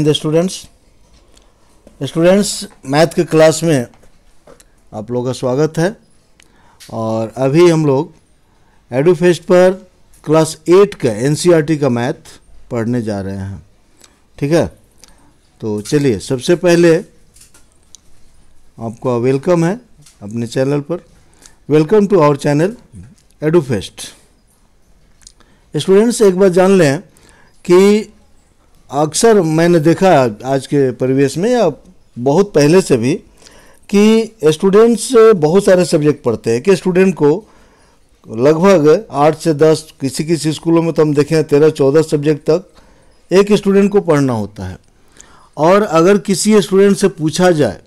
morning the students students math के class में आप लोगों का स्वागत है और अभी हम लोग एडुफेस्ट पर क्लास एट का एनसीईआरटी e का मैथ पढ़ने जा रहे हैं ठीक है तो चलिए सबसे पहले आपका वेलकम है अपने चैनल पर welcome to our channel Edufest students एक बार जान लें कि अक्सर मैंने देखा आज के परिवेश में या बहुत पहले से भी कि स्टूडेंट्स बहुत सारे सब्जेक्ट पढ़ते हैं कि स्टूडेंट को लगभग आठ से दस किसी किसी स्कूलों में तो हम देखें तेरह चौदह सब्जेक्ट तक एक स्टूडेंट को पढ़ना होता है और अगर किसी स्टूडेंट से पूछा जाए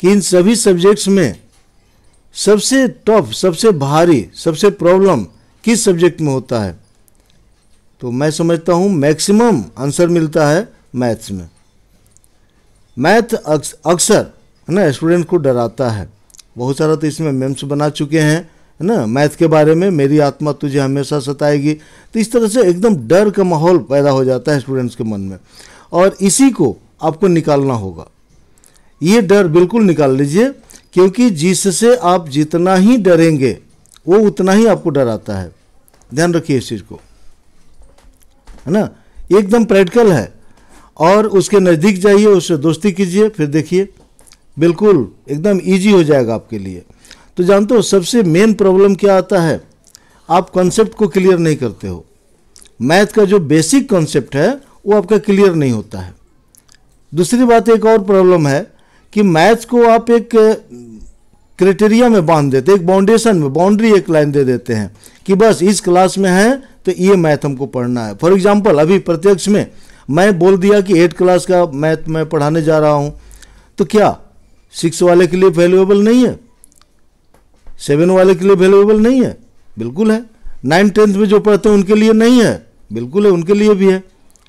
कि इन सभी सब्जेक्ट्स में सबसे टफ सबसे भारी सबसे प्रॉब्लम किस सब्जेक्ट में होता है तो मैं समझता हूँ मैक्सिमम आंसर मिलता है मैथ्स में मैथ अक्सर है ना स्टूडेंट को डराता है बहुत सारा तो इसमें मेम्स बना चुके हैं है ना मैथ के बारे में मेरी आत्मा तुझे हमेशा सताएगी तो इस तरह से एकदम डर का माहौल पैदा हो जाता है स्टूडेंट्स के मन में और इसी को आपको निकालना होगा ये डर बिल्कुल निकाल लीजिए क्योंकि जिससे आप जितना ही डरेंगे वो उतना ही आपको डराता है ध्यान रखिए इस चीज़ को है ना एकदम प्रैक्टिकल है और उसके नज़दीक जाइए उससे दोस्ती कीजिए फिर देखिए बिल्कुल एकदम ईजी हो जाएगा आपके लिए तो जानते हो सबसे मेन प्रॉब्लम क्या आता है आप कॉन्सेप्ट को क्लियर नहीं करते हो मैथ का जो बेसिक कॉन्सेप्ट है वो आपका क्लियर नहीं होता है दूसरी बात एक और प्रॉब्लम है कि मैथ्स को आप एक क्राइटेरिया में बांध देते एक बाउंडेशन में बाउंड्री एक लाइन दे देते हैं कि बस इस क्लास में हैं तो ये मैथ हमको पढ़ना है फॉर एग्जाम्पल अभी प्रत्यक्ष में मैं बोल दिया कि एट क्लास का मैथ मैं पढ़ाने जा रहा हूँ तो क्या सिक्स वाले के लिए वैल्यूएबल नहीं है सेवन वाले के लिए वैल्यूएबल नहीं है बिल्कुल है नाइन्थ टेंथ में जो पढ़ते हैं उनके लिए नहीं है बिल्कुल है उनके लिए भी है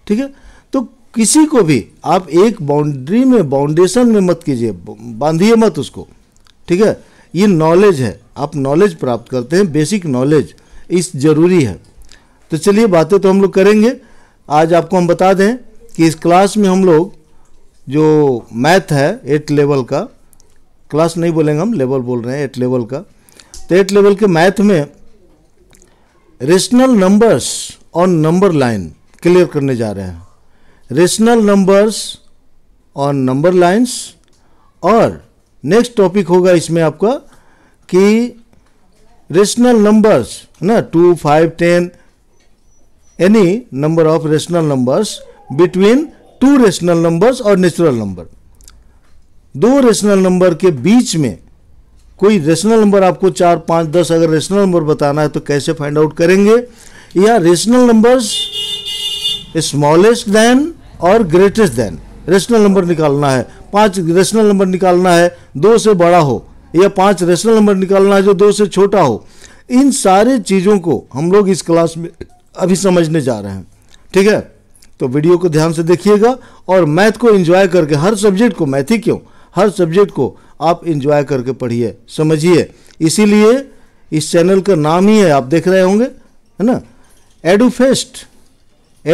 ठीक है तो किसी को भी आप एक बाउंड्री में बाउंडेशन में मत कीजिए बांधिए मत उसको ठीक है ये नॉलेज है आप नॉलेज प्राप्त करते हैं बेसिक नॉलेज इस जरूरी है तो चलिए बातें तो हम लोग करेंगे आज आपको हम बता दें कि इस क्लास में हम लोग जो मैथ है एट लेवल का क्लास नहीं बोलेंगे हम लेवल बोल रहे हैं एट लेवल का तो एट लेवल के मैथ में rational numbers on number line clear करने जा रहे हैं rational numbers on number lines और नेक्स्ट टॉपिक होगा इसमें आपका कि रेशनल नंबर्स है ना two five ten any number of rational numbers between two rational numbers और natural number दो रेशनल नंबर के बीच में कोई रेशनल नंबर आपको चार पाँच दस अगर रेशनल नंबर बताना है तो कैसे फाइंड आउट करेंगे या रेशनल नंबर्स स्मॉलेस्ट देन और ग्रेटेस्ट देन रेशनल नंबर निकालना है पांच रेशनल नंबर निकालना है दो से बड़ा हो या पांच रेशनल नंबर निकालना है जो दो से छोटा हो इन सारे चीज़ों को हम लोग इस क्लास में अभी समझने जा रहे हैं ठीक है तो वीडियो को ध्यान से देखिएगा और मैथ को एंजॉय करके हर सब्जेक्ट को मैथ ही क्यों हर सब्जेक्ट को आप एंजॉय करके पढ़िए समझिए इसीलिए इस चैनल का नाम ही है आप देख रहे होंगे है ना एडू फेस्ट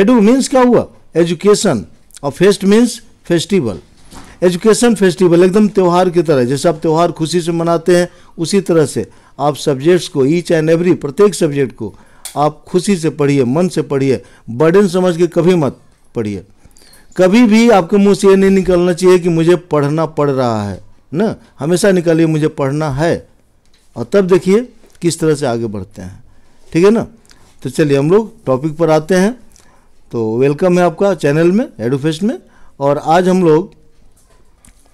एडू मीन्स क्या हुआ एजुकेशन और fest means festival education festival एकदम त्यौहार की तरह जैसे आप त्यौहार खुशी से मनाते हैं उसी तरह से आप सब्जेक्ट्स को ईच एंड एवरी प्रत्येक सब्जेक्ट को आप खुशी से पढ़िए मन से पढ़िए बर्डन समझ के कभी मत पढ़िए कभी भी आपके मुंह से ये नहीं निकलना चाहिए कि मुझे पढ़ना पड़ रहा है ना हमेशा निकालिए मुझे पढ़ना है और तब देखिए किस तरह से आगे बढ़ते हैं ठीक है ना तो चलिए हम लोग टॉपिक पर आते हैं तो वेलकम है आपका चैनल में एडुफेस्ट में और आज हम लोग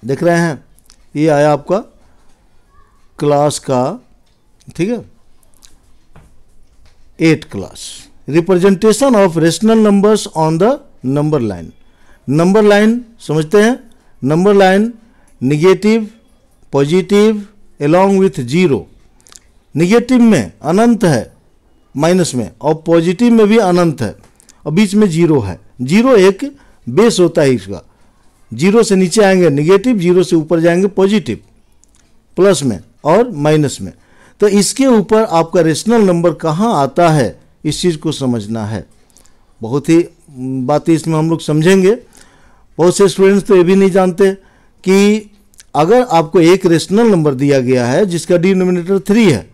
देख रहे हैं ये आया आपका क्लास का ठीक है eight class representation of rational numbers on the number line number line समझते हैं number line negative positive along with zero negative में अनंत है माइनस में और पॉजिटिव में भी अनंत है और बीच में जीरो है जीरो एक बेस होता है इसका जीरो से नीचे आएंगे निगेटिव जीरो से ऊपर जाएंगे पॉजिटिव प्लस में और माइनस में तो इसके ऊपर आपका रेशनल नंबर कहाँ आता है इस चीज़ को समझना है बहुत ही बातें इसमें हम लोग समझेंगे बहुत से स्टूडेंट्स तो ये भी नहीं जानते कि अगर आपको एक रेशनल नंबर दिया गया है जिसका डिनोमिनेटर थ्री है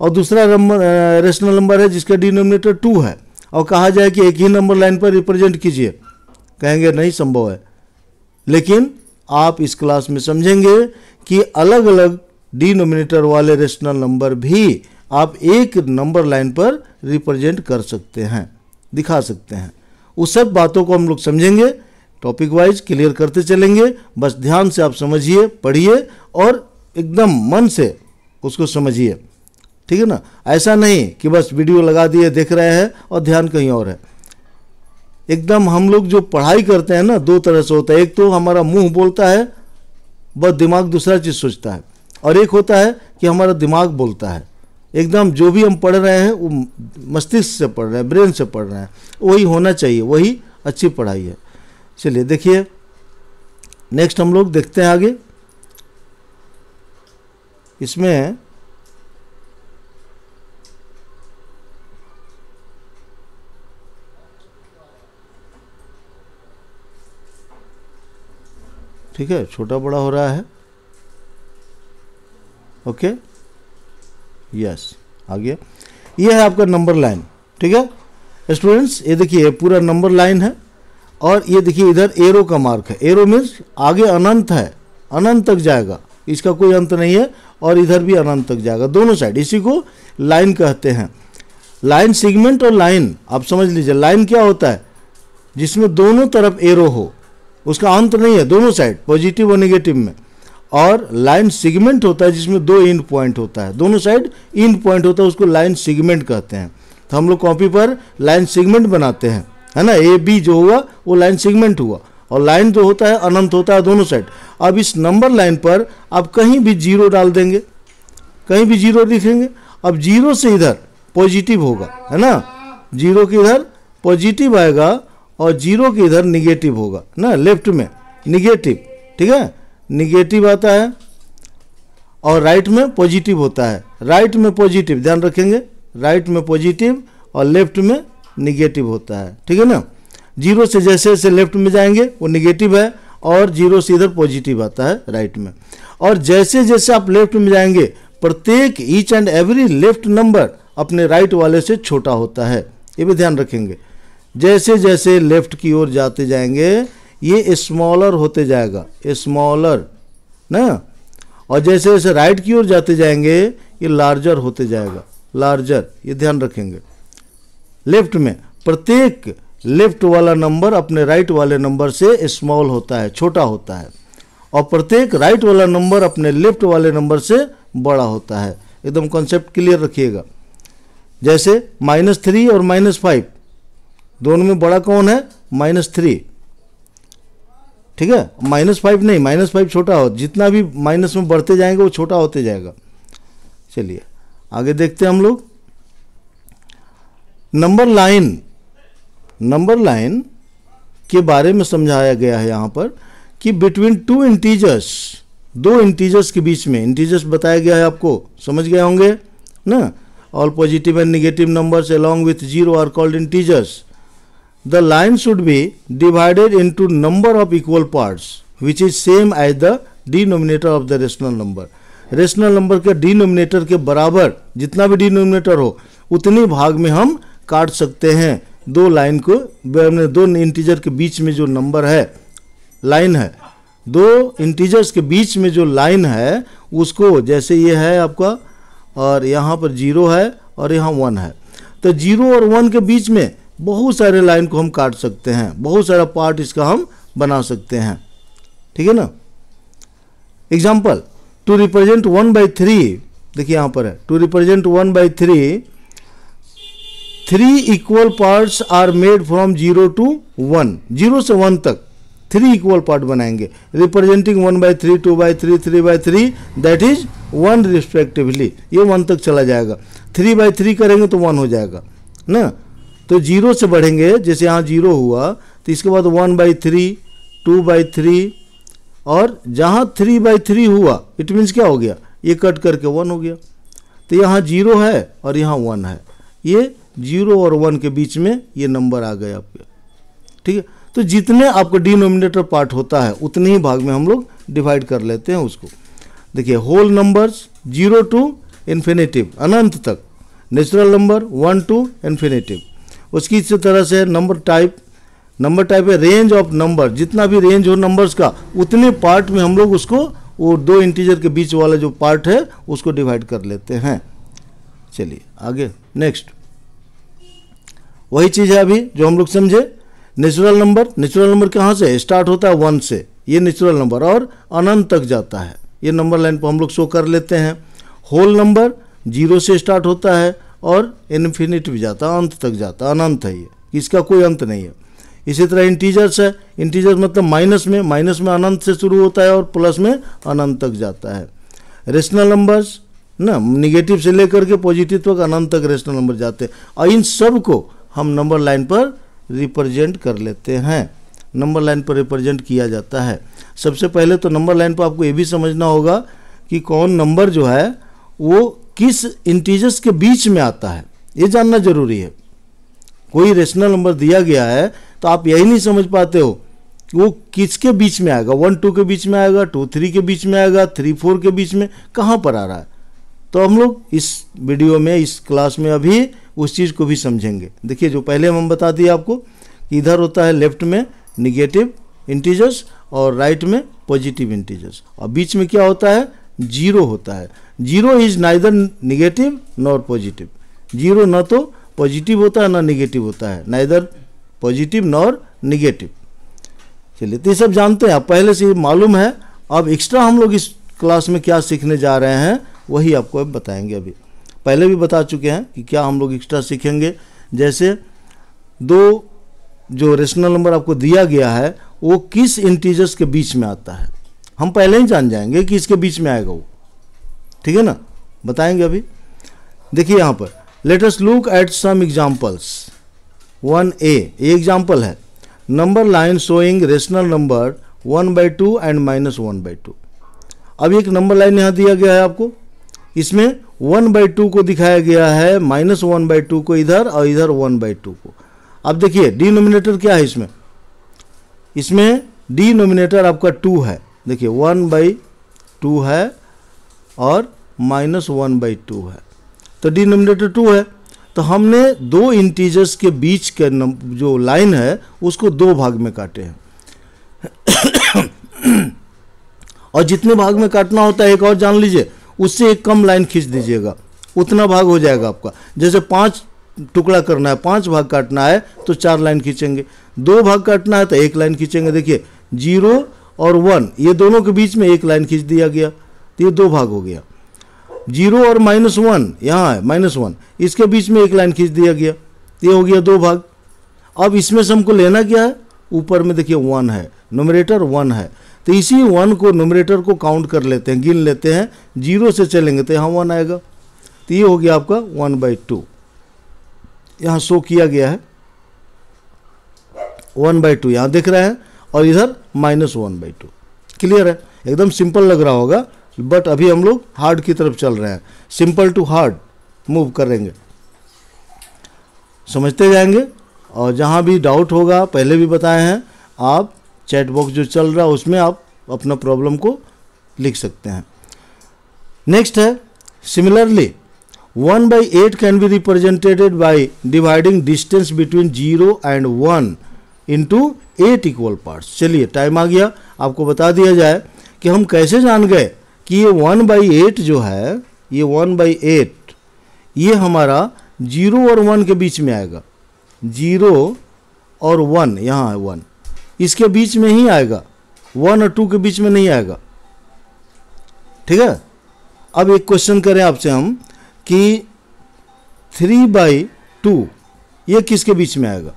और दूसरा नंबर रेशनल नंबर है जिसका डिनोमिनेटर टू है और कहा जाए कि एक ही नंबर लाइन पर रिप्रेजेंट कीजिए कहेंगे नहीं संभव है लेकिन आप इस क्लास में समझेंगे कि अलग अलग डिनोमिनेटर वाले रेशनल नंबर भी आप एक नंबर लाइन पर रिप्रेजेंट कर सकते हैं दिखा सकते हैं उस सब बातों को हम लोग समझेंगे टॉपिक वाइज क्लियर करते चलेंगे बस ध्यान से आप समझिए पढ़िए और एकदम मन से उसको समझिए ठीक है ना ऐसा नहीं कि बस वीडियो लगा दिए देख रहे हैं और ध्यान कहीं और है एकदम हम लोग जो पढ़ाई करते हैं ना दो तरह से होता है एक तो हमारा मुंह बोलता है बस दिमाग दूसरा चीज़ सोचता है और एक होता है कि हमारा दिमाग बोलता है एकदम जो भी हम पढ़ रहे हैं वो मस्तिष्क से पढ़ रहे हैं ब्रेन से पढ़ रहे हैं वही होना चाहिए वही अच्छी पढ़ाई है चलिए देखिए नेक्स्ट हम लोग देखते हैं आगे इसमें ठीक है छोटा बड़ा हो रहा है ओके यस आ गया ये है आपका नंबर लाइन ठीक है स्टूडेंट्स ये देखिए पूरा नंबर लाइन है और ये देखिए इधर एरो का मार्क है एरो मीन्स आगे अनंत है अनंत तक जाएगा इसका कोई अंत नहीं है और इधर भी अनंत तक जाएगा दोनों साइड इसी को लाइन कहते हैं लाइन सिगमेंट और लाइन आप समझ लीजिए लाइन क्या होता है जिसमें दोनों तरफ एरो हो उसका अंत नहीं है दोनों साइड पॉजिटिव और निगेटिव में और लाइन सिगमेंट होता है जिसमें दो इंड पॉइंट होता है दोनों साइड इंड पॉइंट होता है उसको लाइन सिगमेंट कहते हैं तो हम लोग कॉपी पर लाइन सिगमेंट बनाते हैं है ना ए बी जो हुआ वो लाइन सिगमेंट हुआ और लाइन जो होता है अनंत होता है दोनों साइड अब इस नंबर लाइन पर आप कहीं भी जीरो डाल देंगे कहीं भी जीरो लिखेंगे अब जीरो से इधर पॉजिटिव होगा है ना जीरो के इधर पॉजिटिव आएगा और जीरो के इधर निगेटिव होगा ना लेफ्ट में निगेटिव ठीक है निगेटिव आता है और राइट में पॉजिटिव होता है राइट में पॉजिटिव ध्यान रखेंगे राइट में पॉजिटिव और लेफ्ट में निगेटिव होता है ठीक है ना जीरो से जैसे जैसे लेफ्ट में जाएंगे वो निगेटिव है और जीरो से इधर पॉजिटिव आता है राइट में और जैसे जैसे आप लेफ्ट में जाएंगे प्रत्येक each and every left number अपने राइट वाले से छोटा होता है ये भी ध्यान रखेंगे जैसे जैसे लेफ्ट की ओर जाते जाएंगे ये स्मॉलर होते जाएगा स्मॉलर ना और जैसे जैसे राइट की ओर जाते जाएंगे ये लार्जर होते जाएगा लार्जर ये ध्यान रखेंगे लेफ्ट में प्रत्येक लेफ्ट वाला नंबर अपने राइट वाले नंबर से स्मॉल होता है छोटा होता है और प्रत्येक राइट वाला नंबर अपने लेफ्ट वाले नंबर से बड़ा होता है एकदम कॉन्सेप्ट क्लियर रखिएगा जैसे माइनस थ्री और माइनस फाइव दोनों में बड़ा कौन है माइनस थ्री ठीक है माइनस फाइव नहीं माइनस फाइव छोटा हो जितना भी माइनस में बढ़ते जाएंगे वो छोटा होते जाएगा चलिए आगे देखते हैं हम लोग नंबर लाइन नंबर लाइन के बारे में समझाया गया है यहाँ पर कि बिटवीन टू इंटीजर्स दो इंटीजर्स के बीच में इंटीजर्स बताया गया है आपको समझ गए होंगे ना all positive and negative numbers along with zero are called integers the line should be divided into number of equal parts which is same as the denominator of the rational number rational number के denominator के बराबर जितना भी denominator हो उतने भाग में हम काट सकते हैं दो लाइन को हमने दो इंटीजर के बीच में जो नंबर है लाइन है दो इंटीजर्स के बीच में जो लाइन है उसको जैसे ये है आपका और यहाँ पर जीरो है और यहाँ वन है तो जीरो और वन के बीच में बहुत सारे लाइन को हम काट सकते हैं बहुत सारा पार्ट इसका हम बना सकते हैं ठीक है ना example to represent one by three देखिए यहाँ पर है to represent one by three three equal parts are made from zero to one zero से वन तक थ्री इक्वल पार्ट बनाएंगे representing one by three two by three three by three that is one respectively ये one तक चला जाएगा three by three करेंगे तो one हो जाएगा ना तो जीरो से बढ़ेंगे जैसे यहाँ जीरो हुआ तो इसके बाद one by three two by three और जहाँ थ्री बाई थ्री हुआ इट मीन्स क्या हो गया ये कट करके वन हो गया तो यहाँ जीरो है और यहाँ वन है ये जीरो और वन के बीच में ये नंबर आ गए आपके ठीक है तो जितने आपका डिनोमिनेटर पार्ट होता है उतने ही भाग में हम लोग डिवाइड कर लेते हैं उसको देखिए whole numbers zero to infinitive अनंत तक natural number one to infinitive उसकी इस तरह से नंबर टाइप नंबर टाइप है रेंज ऑफ नंबर जितना भी रेंज हो नंबर्स का उतने पार्ट में हम लोग उसको वो दो इंटीजर के बीच वाला जो पार्ट है उसको डिवाइड कर लेते हैं चलिए आगे नेक्स्ट वही चीज़ है अभी जो हम लोग समझे नेचुरल नंबर नेचुरल नंबर कहाँ से स्टार्ट होता है वन से ये नेचुरल नंबर और अनंत तक जाता है ये नंबर लाइन पर हम लोग शो कर लेते हैं होल नंबर जीरो से स्टार्ट होता है और इन्फिनिट भी जाता अंत तक जाता अनंत है ये इसका कोई अंत नहीं है इसी तरह इंटीजर्स है इंटीजर्स मतलब माइनस में माइनस में अनंत से शुरू होता है और प्लस में अनंत तक जाता है रेशनल नंबर्स ना निगेटिव से लेकर के पॉजिटिव तक अनंत तक रेशनल नंबर जाते हैं और इन सब को हम नंबर लाइन पर रिप्रेजेंट कर लेते हैं नंबर लाइन पर रिप्रेजेंट किया जाता है सबसे पहले तो नंबर लाइन पर आपको ये भी समझना होगा कि कौन नंबर जो है वो किस इंटीजर्स के बीच में आता है ये जानना जरूरी है कोई रेशनल नंबर दिया गया है तो आप यही नहीं समझ पाते हो कि वो किसके बीच में आएगा वन टू के बीच में आएगा टू थ्री के बीच में आएगा थ्री फोर के बीच में कहाँ पर आ रहा है तो हम लोग इस वीडियो में इस क्लास में अभी उस चीज़ को भी समझेंगे देखिए जो पहले हम बता दिए आपको कि इधर होता है लेफ्ट में निगेटिव इंटीजर्स और राइट में पॉजिटिव इंटीजर्स और बीच में क्या होता है जीरो होता है zero is neither negative nor positive zero ना तो पॉजिटिव होता है ना निगेटिव होता है नाइदर पॉजिटिव नॉर निगेटिव चलिए तो ये सब जानते हैं आप पहले से मालूम है अब एक्स्ट्रा हम लोग इस क्लास में क्या सीखने जा रहे हैं वही आपको अब बताएंगे अभी पहले भी बता चुके हैं कि क्या हम लोग एक्स्ट्रा सीखेंगे जैसे दो जो रेशनल नंबर आपको दिया गया है वो किस इंटीजर्स के बीच में आता है हम पहले ही जान जाएंगे कि इसके बीच में आएगा वो ठीक है ना बताएंगे अभी देखिए यहाँ पर let's look at some examples one A ये एग्जाम्पल है number line showing rational number one by two and minus one by two अब एक नंबर लाइन यहाँ दिया गया है आपको इसमें वन बाई टू को दिखाया गया है माइनस वन बाई टू को इधर और इधर वन बाई टू को अब देखिए डिनोमिनेटर क्या है इसमें इसमें डिनोमिनेटर आपका टू है देखिए वन बाई टू है और माइनस वन बाई टू है तो डिनोमिनेटर टू है तो हमने दो इंटीजर्स के बीच के जो लाइन है उसको दो भाग में काटे हैं और जितने भाग में काटना होता है एक और जान लीजिए उससे एक कम लाइन खींच दीजिएगा उतना भाग हो जाएगा आपका जैसे पाँच टुकड़ा करना है पाँच भाग काटना है तो चार लाइन खींचेंगे दो भाग काटना है तो एक लाइन खींचेंगे देखिए जीरो और वन ये दोनों के बीच में एक लाइन खींच दिया गया तो ये दो भाग हो गया जीरो और माइनस वन यहाँ है माइनस वन इसके बीच में एक लाइन खींच दिया गया तो ये हो गया दो भाग अब इसमें से हमको लेना क्या है ऊपर में देखिए वन है नोमरेटर वन है तो इसी वन को नोमरेटर को काउंट कर लेते हैं गिन लेते हैं जीरो से चलेंगे तो यहाँ वन आएगा तो ये हो गया आपका वन बाई टू यहाँ शो किया गया है वन बाई टू यहाँ देख रहे हैं और इधर minus one by two clear है एकदम सिंपल लग रहा होगा बट अभी हम लोग हार्ड की तरफ चल रहे हैं सिंपल टू हार्ड मूव करेंगे समझते जाएंगे और जहाँ भी डाउट होगा पहले भी बताए हैं आप चैट बॉक्स जो चल रहा है उसमें आप अपना प्रॉब्लम को लिख सकते हैं नेक्स्ट है similarly one by eight can be represented by dividing distance between zero and one into eight equal parts चलिए टाइम आ गया आपको बता दिया जाए कि हम कैसे जान गए कि ये वन बाई एट जो है ये वन बाई एट ये हमारा जीरो और वन के बीच में आएगा जीरो और वन यहाँ है वन इसके बीच में ही आएगा वन और टू के बीच में नहीं आएगा ठीक है अब एक क्वेश्चन करें आपसे हम कि थ्री बाई टू ये किसके बीच में आएगा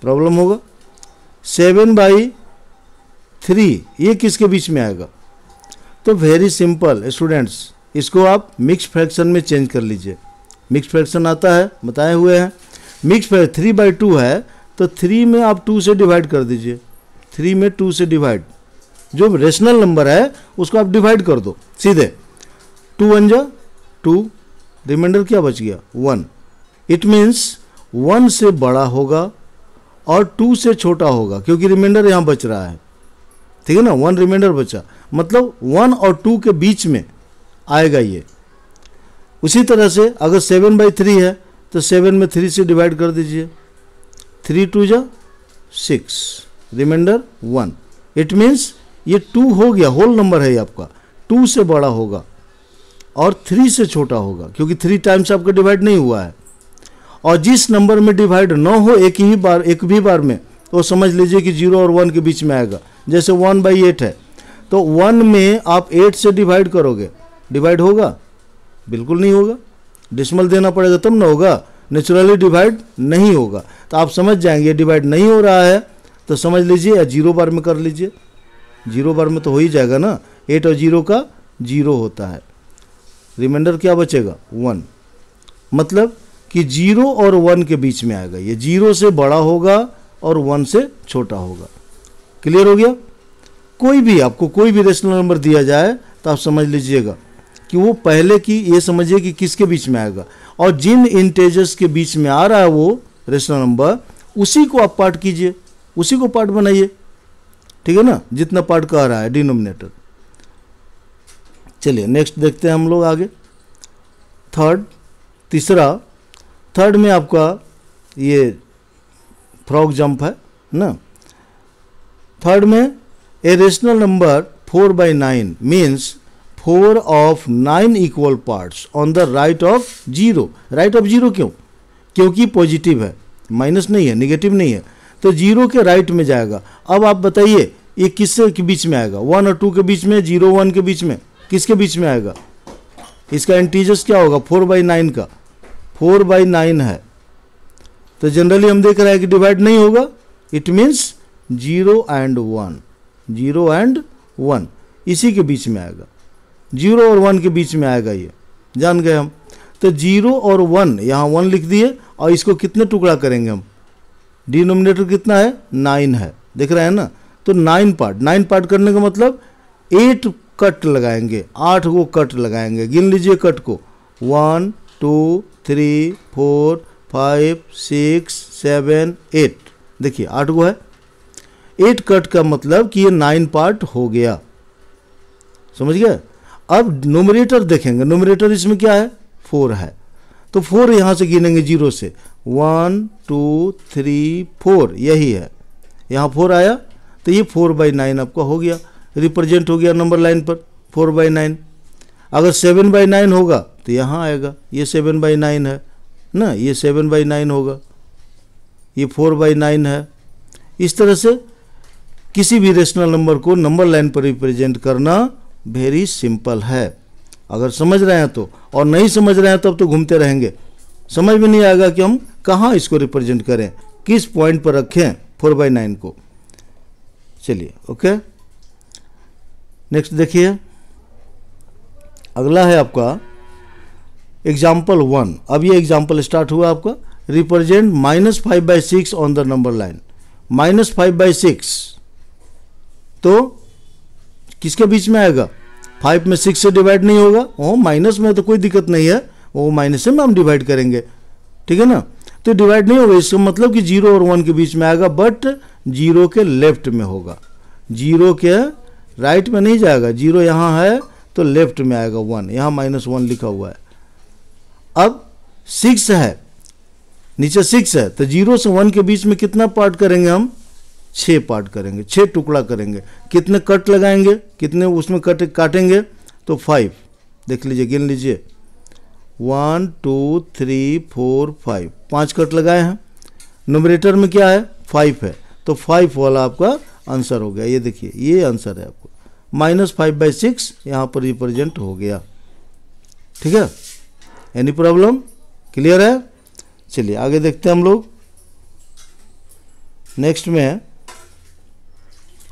प्रॉब्लम होगा सेवन बाई थ्री ये किसके बीच में आएगा तो वेरी सिंपल स्टूडेंट्स इसको आप मिक्स फ्रैक्शन में चेंज कर लीजिए मिक्स फ्रैक्शन आता है बताए हुए हैं mix fraction three by two है तो थ्री में आप टू से डिवाइड कर दीजिए थ्री में टू से डिवाइड जो रेशनल नंबर है उसको आप डिवाइड कर दो सीधे टू वन जा टू रिमाइंडर क्या बच गया वन इट मीन्स वन से बड़ा होगा और टू से छोटा होगा क्योंकि रिमाइंडर यहाँ बच रहा है ठीक है ना वन रिमाइंडर बचा मतलब वन और टू के बीच में आएगा ये उसी तरह से अगर सेवन बाई थ्री है तो सेवन में थ्री से डिवाइड कर दीजिए थ्री टू जा six reminder one it means ये टू हो गया होल नंबर है ये आपका टू से बड़ा होगा और थ्री से छोटा होगा क्योंकि थ्री टाइम्स आपका डिवाइड नहीं हुआ है और जिस नंबर में डिवाइड न हो एक ही बार एक भी बार में तो समझ लीजिए कि जीरो और वन के बीच में आएगा जैसे वन बाई एट है तो वन में आप एट से डिवाइड करोगे डिवाइड होगा बिल्कुल नहीं होगा डिसमल देना पड़ेगा तब ना होगा नेचुरली डिवाइड नहीं होगा तो आप समझ जाएंगे डिवाइड नहीं हो रहा है तो समझ लीजिए या जीरो बार में कर लीजिए जीरो बार में तो हो ही जाएगा ना एट और जीरो का जीरो होता है रिमाइंडर क्या बचेगा वन मतलब कि जीरो और वन के बीच में आएगा ये जीरो से बड़ा होगा और वन से छोटा होगा क्लियर हो गया कोई भी आपको कोई भी रेशनल नंबर दिया जाए तो आप समझ लीजिएगा कि वो पहले की ये समझिए कि किसके बीच में आएगा और जिन इंटेजर्स के बीच में आ रहा है वो रेशनल नंबर उसी को आप पार्ट कीजिए उसी को पार्ट बनाइए ठीक है ना जितना पार्ट का आ रहा है डिनोमिनेटर चलिए नेक्स्ट देखते हैं हम लोग आगे थर्ड तीसरा थर्ड में आपका ये फ्रॉक जंप है ना थर्ड में A rational number four by nine means four of nine equal parts on the right of zero right of zero क्यों क्योंकि पॉजिटिव है माइनस नहीं है निगेटिव नहीं है तो जीरो के राइट right में जाएगा अब आप बताइए ये किससे के बीच में आएगा वन और टू के बीच में जीरो वन के बीच में किसके बीच में आएगा इसका इंटीजर्स क्या होगा फोर बाई नाइन का फोर बाई नाइन है तो जनरली हम देख रहे हैं कि डिवाइड नहीं होगा it means zero and one zero and one इसी के बीच में आएगा जीरो और वन के बीच में आएगा ये जान गए हम तो जीरो और वन यहाँ वन लिख दिए और इसको कितने टुकड़ा करेंगे हम डिनोमिनेटर कितना है नाइन है देख रहे हैं ना तो नाइन पार्ट नाइन पार्ट करने का मतलब एट कट लगाएंगे आठ को कट लगाएंगे गिन लीजिए कट को one two three four five six seven eight देखिए आठ गो है एट कट का मतलब कि ये नाइन पार्ट हो गया समझ गया अब नोमरेटर देखेंगे नोमरेटर इसमें क्या है फोर है तो फोर यहाँ से गिनेंगे जीरो से वन टू थ्री फोर यही है यहाँ फोर आया तो ये फोर बाई नाइन आपका हो गया रिप्रेजेंट हो गया नंबर लाइन पर फोर बाई नाइन अगर सेवन बाई नाइन होगा तो यहाँ आएगा ये सेवन बाई नाइन है ना ये सेवन बाई नाइन होगा ये फोर बाई नाइन है इस तरह से किसी भी रेशनल नंबर को नंबर लाइन पर रिप्रेजेंट करना वेरी सिंपल है अगर समझ रहे हैं तो और नहीं समझ रहे हैं तब तो, तो घूमते रहेंगे समझ में नहीं आएगा कि हम कहाँ इसको रिप्रेजेंट करें किस पॉइंट पर रखें फोर बाई नाइन को चलिए ओके नेक्स्ट देखिए अगला है आपका एग्जाम्पल वन अब ये एग्जाम्पल स्टार्ट हुआ आपका represent minus five by six on the number line minus five by six तो किसके बीच में आएगा फाइव में सिक्स से डिवाइड नहीं होगा ओ माइनस में तो कोई दिक्कत नहीं है वो माइनस से में हम डिवाइड करेंगे ठीक है ना तो डिवाइड नहीं होगा इसका मतलब कि जीरो और वन के बीच में आएगा बट जीरो के लेफ्ट में होगा जीरो के राइट में नहीं जाएगा जीरो यहाँ है तो लेफ्ट में आएगा वन यहाँ माइनस वन लिखा हुआ है अब सिक्स है नीचे सिक्स है तो जीरो से वन के बीच में कितना पार्ट करेंगे हम छः पार्ट करेंगे छः टुकड़ा करेंगे कितने कट लगाएंगे कितने उसमें कट काटेंगे तो फाइव देख लीजिए गिन लीजिए one two three four five पांच कट लगाए हैं नोमरेटर में क्या है फाइव है तो फाइव वाला आपका आंसर हो गया ये देखिए ये आंसर है आपको माइनस फाइव बाई सिक्स यहाँ पर रिप्रेजेंट हो गया ठीक है एनी प्रॉब्लम क्लियर है चलिए आगे देखते हैं हम लोग नेक्स्ट में है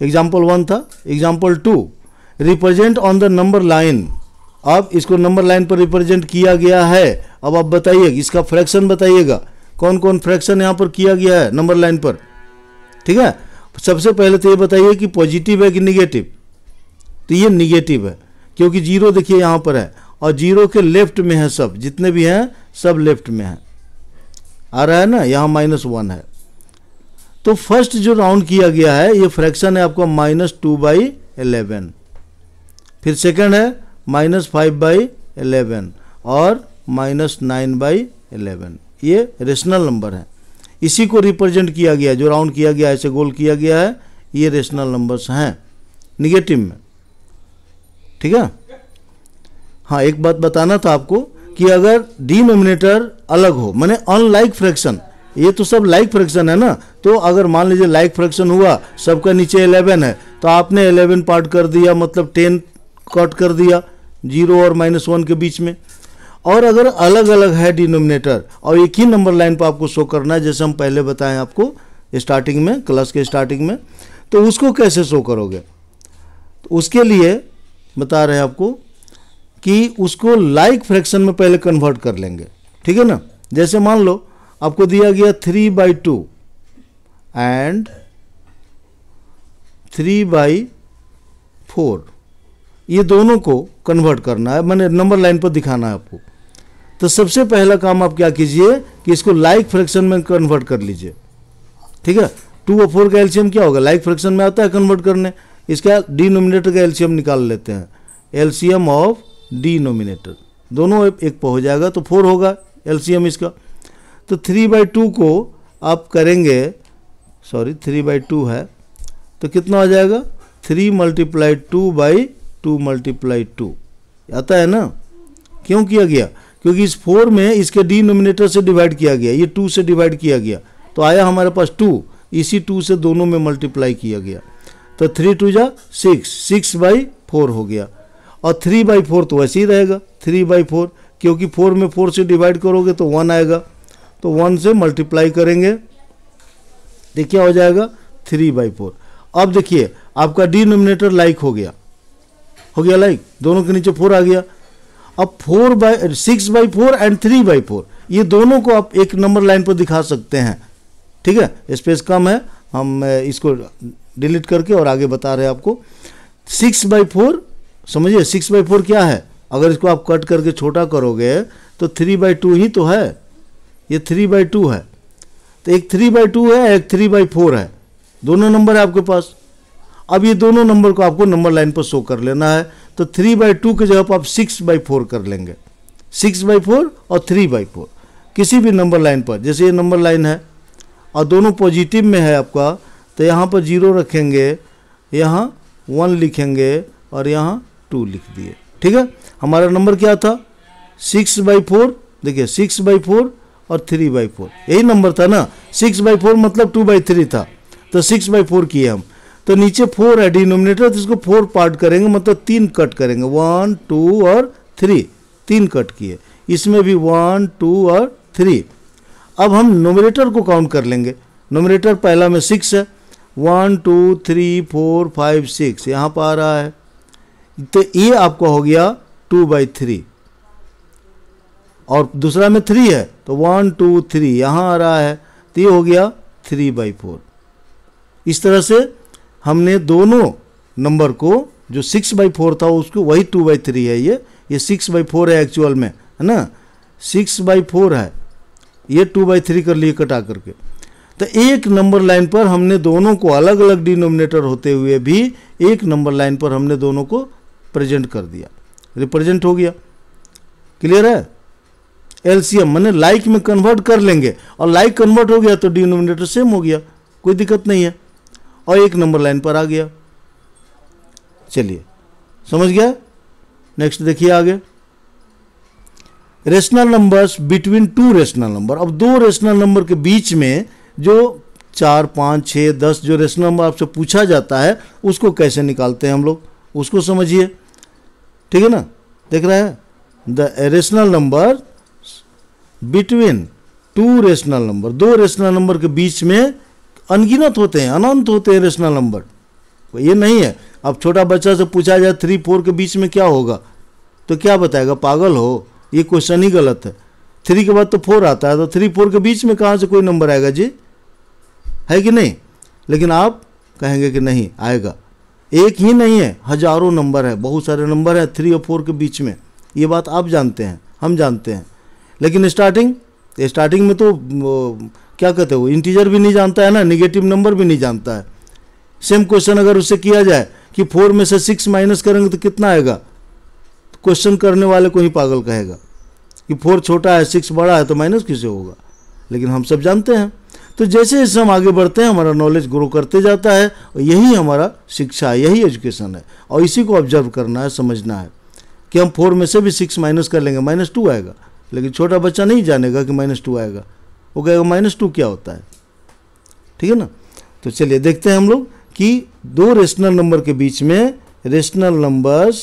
एग्जाम्पल वन था example to represent on the number line अब इसको नंबर लाइन पर रिप्रेजेंट किया गया है अब आप बताइए इसका फ्रैक्शन बताइएगा कौन कौन फ्रैक्शन यहाँ पर किया गया है नंबर लाइन पर ठीक है सबसे पहले तो ये बताइए कि पॉजिटिव है कि निगेटिव तो ये निगेटिव है क्योंकि जीरो देखिए यहाँ पर है और जीरो के लेफ्ट में है सब जितने भी हैं सब लेफ्ट में है आ रहा है ना यहाँ माइनस वन है तो फर्स्ट जो राउंड किया गया है ये फ्रैक्शन है आपका माइनस टू बाई एलेवन फिर सेकंड है माइनस फाइव बाई एलेवन और माइनस नाइन बाई एलेवन ये रेशनल नंबर है इसी को रिप्रेजेंट किया गया जो राउंड किया गया ऐसे गोल किया गया है ये रेशनल नंबर्स हैं निगेटिव में ठीक है हाँ एक बात बताना था आपको कि अगर डिनोमिनेटर अलग हो मैंने अनलाइक फ्रैक्शन ये तो सब लाइक फ्रैक्शन है ना तो अगर मान लीजिए लाइक फ्रैक्शन हुआ सबका नीचे इलेवन है तो आपने इलेवन पार्ट कर दिया मतलब टेन कट कर दिया जीरो और माइनस वन के बीच में और अगर अलग अलग है डिनोमिनेटर और एक ही नंबर लाइन पर आपको शो करना है जैसे हम पहले बताएं आपको स्टार्टिंग में क्लास के स्टार्टिंग में तो उसको कैसे शो करोगे तो उसके लिए बता रहे हैं आपको कि उसको लाइक like फ्रैक्शन में पहले कन्वर्ट कर लेंगे ठीक है ना जैसे मान लो आपको दिया गया three by two and three by four ये दोनों को कन्वर्ट करना है मैंने नंबर लाइन पर दिखाना है आपको तो सबसे पहला काम आप क्या कीजिए कि इसको लाइक like फ्रैक्शन में कन्वर्ट कर लीजिए ठीक है टू और फोर का एल्शियम क्या होगा लाइक like फ्रैक्शन में आता है कन्वर्ट करने इसका डिनोमिनेटर का एल्शियम निकाल लेते हैं एल्शियम ऑफ डिनोमिनेटर दोनों एक पर हो जाएगा तो फोर होगा एल्शियम इसका तो थ्री बाई टू को आप करेंगे सॉरी थ्री बाई टू है तो कितना आ जाएगा three multiply two by two multiply two आता है ना क्यों किया गया क्योंकि इस फोर में इसके डिनोमिनेटर से डिवाइड किया गया ये टू से डिवाइड किया गया तो आया हमारे पास टू इसी टू से दोनों में मल्टीप्लाई किया गया तो थ्री टू जा सिक्स सिक्स बाई फोर हो गया और थ्री बाई फोर तो वैसे ही रहेगा थ्री बाई फोर क्योंकि फोर में फोर से डिवाइड करोगे तो वन आएगा तो वन से मल्टीप्लाई करेंगे तो क्या हो जाएगा थ्री बाई फोर अब देखिए आपका डिनोमिनेटर लाइक हो गया हो गया लाइक दोनों के नीचे फोर आ गया अब four by six by four and three by four ये दोनों को आप एक नंबर लाइन पर दिखा सकते हैं ठीक है स्पेस कम है हम इसको डिलीट करके और आगे बता रहे हैं आपको सिक्स बाई फोर समझिए सिक्स बाई फोर क्या है अगर इसको आप कट करके छोटा करोगे तो थ्री बाई टू ही तो है ये थ्री बाई टू है तो एक थ्री बाई टू है एक थ्री बाई फोर है दोनों नंबर है आपके पास अब ये दोनों नंबर को आपको नंबर लाइन पर शो कर लेना है तो थ्री बाई टू के जगह पर आप सिक्स बाई फोर कर लेंगे सिक्स बाई फोर और थ्री बाई फोर किसी भी नंबर लाइन पर जैसे ये नंबर लाइन है और दोनों पॉजिटिव में है आपका तो यहाँ पर जीरो रखेंगे यहाँ वन लिखेंगे और यहाँ टू लिख दिए ठीक है हमारा नंबर क्या था सिक्स बाई फोर देखिए सिक्स बाई फोर और थ्री बाई फोर यही नंबर था ना सिक्स बाई फोर मतलब टू बाई थ्री था तो सिक्स बाई फोर किए हम तो नीचे फोर है डिनोमिनेटर तो इसको फोर पार्ट करेंगे मतलब तीन कट करेंगे वन टू और थ्री तीन कट किए इसमें भी वन टू और थ्री अब हम नोमिनेटर को काउंट कर लेंगे नोमिनेटर पहला में सिक्स है one two three four five six यहाँ पर आ रहा है तो ये आपका हो गया टू बाई थ्री और दूसरा में थ्री है तो वन टू थ्री यहाँ आ रहा है तो ये हो गया थ्री बाई फोर इस तरह से हमने दोनों नंबर को जो सिक्स बाई फोर था उसको वही टू बाई थ्री है ये ये सिक्स बाई फोर है एक्चुअल में है ना सिक्स बाई फोर है ये टू बाई थ्री कर लिए कटा करके तो एक नंबर लाइन पर हमने दोनों को अलग अलग डिनोमिनेटर होते हुए भी एक नंबर लाइन पर हमने दोनों को प्रेजेंट कर दिया रिप्रेजेंट हो गया क्लियर है एलसीएम मैंने लाइक में कन्वर्ट कर लेंगे और लाइक कन्वर्ट हो गया तो डिनोमिनेटर सेम हो गया कोई दिक्कत नहीं है और एक नंबर लाइन पर आ गया चलिए समझ गया नेक्स्ट देखिए आगे rational numbers between two rational number अब दो रेशनल नंबर के बीच में जो चार पाँच छः दस जो रेशनल नंबर आपसे पूछा जाता है उसको कैसे निकालते हैं हम लोग उसको समझिए ठीक है ना देख रहे हैं the rational number between two rational number दो रेशनल नंबर के बीच में अनगिनत होते हैं अनंत होते हैं रेशनल नंबर ये नहीं है अब छोटा बच्चा से पूछा जाए थ्री फोर के बीच में क्या होगा तो क्या बताएगा पागल हो ये क्वेश्चन ही गलत है थ्री के बाद तो फोर आता है तो थ्री फोर के बीच में कहाँ से कोई नंबर आएगा जी है कि नहीं लेकिन आप कहेंगे कि नहीं आएगा एक ही नहीं है हजारों नंबर है बहुत सारे नंबर हैं थ्री और फोर के बीच में ये बात आप जानते हैं हम जानते हैं लेकिन स्टार्टिंग स्टार्टिंग में तो क्या कहते हो इंटीजर भी नहीं जानता है ना निगेटिव नंबर भी नहीं जानता है सेम क्वेश्चन अगर उससे किया जाए कि फोर में से सिक्स माइनस करेंगे तो कितना आएगा क्वेश्चन करने वाले को ही पागल कहेगा कि फोर छोटा है सिक्स बड़ा है तो माइनस किसे होगा लेकिन हम सब जानते हैं तो जैसे जैसे हम आगे बढ़ते हैं हमारा नॉलेज ग्रो करते जाता है और यही हमारा शिक्षा है यही एजुकेशन है और इसी को ऑब्जर्व करना है समझना है कि हम फोर में से भी सिक्स माइनस कर लेंगे माइनस टू आएगा लेकिन छोटा बच्चा नहीं जानेगा कि माइनस टू आएगा वो कहेगा माइनस टू क्या होता है ठीक है ना तो चलिए देखते हैं हम लोग कि दो रेशनल नंबर के बीच में रेशनल नंबर्स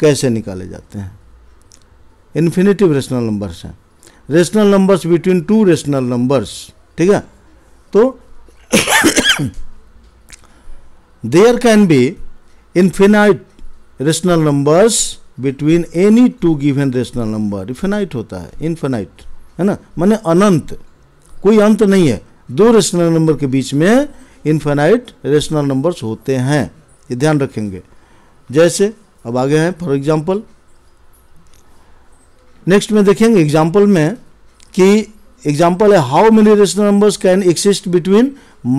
कैसे निकाले जाते हैं इन्फिनेटिव रेशनल नंबर्स हैं rational numbers between two rational numbers ठीक है तो there can be infinite rational numbers between any two given rational number infinite होता है इनफिनाइट है ना माने अनंत कोई अंत नहीं है दो रेशनल नंबर के बीच में इनफिनाइट रेशनल नंबर्स होते हैं ये ध्यान रखेंगे जैसे अब आगे हैं फॉर एग्जांपल नेक्स्ट में देखेंगे एग्जांपल में कि एग्जाम्पल है how many rational numbers can exist between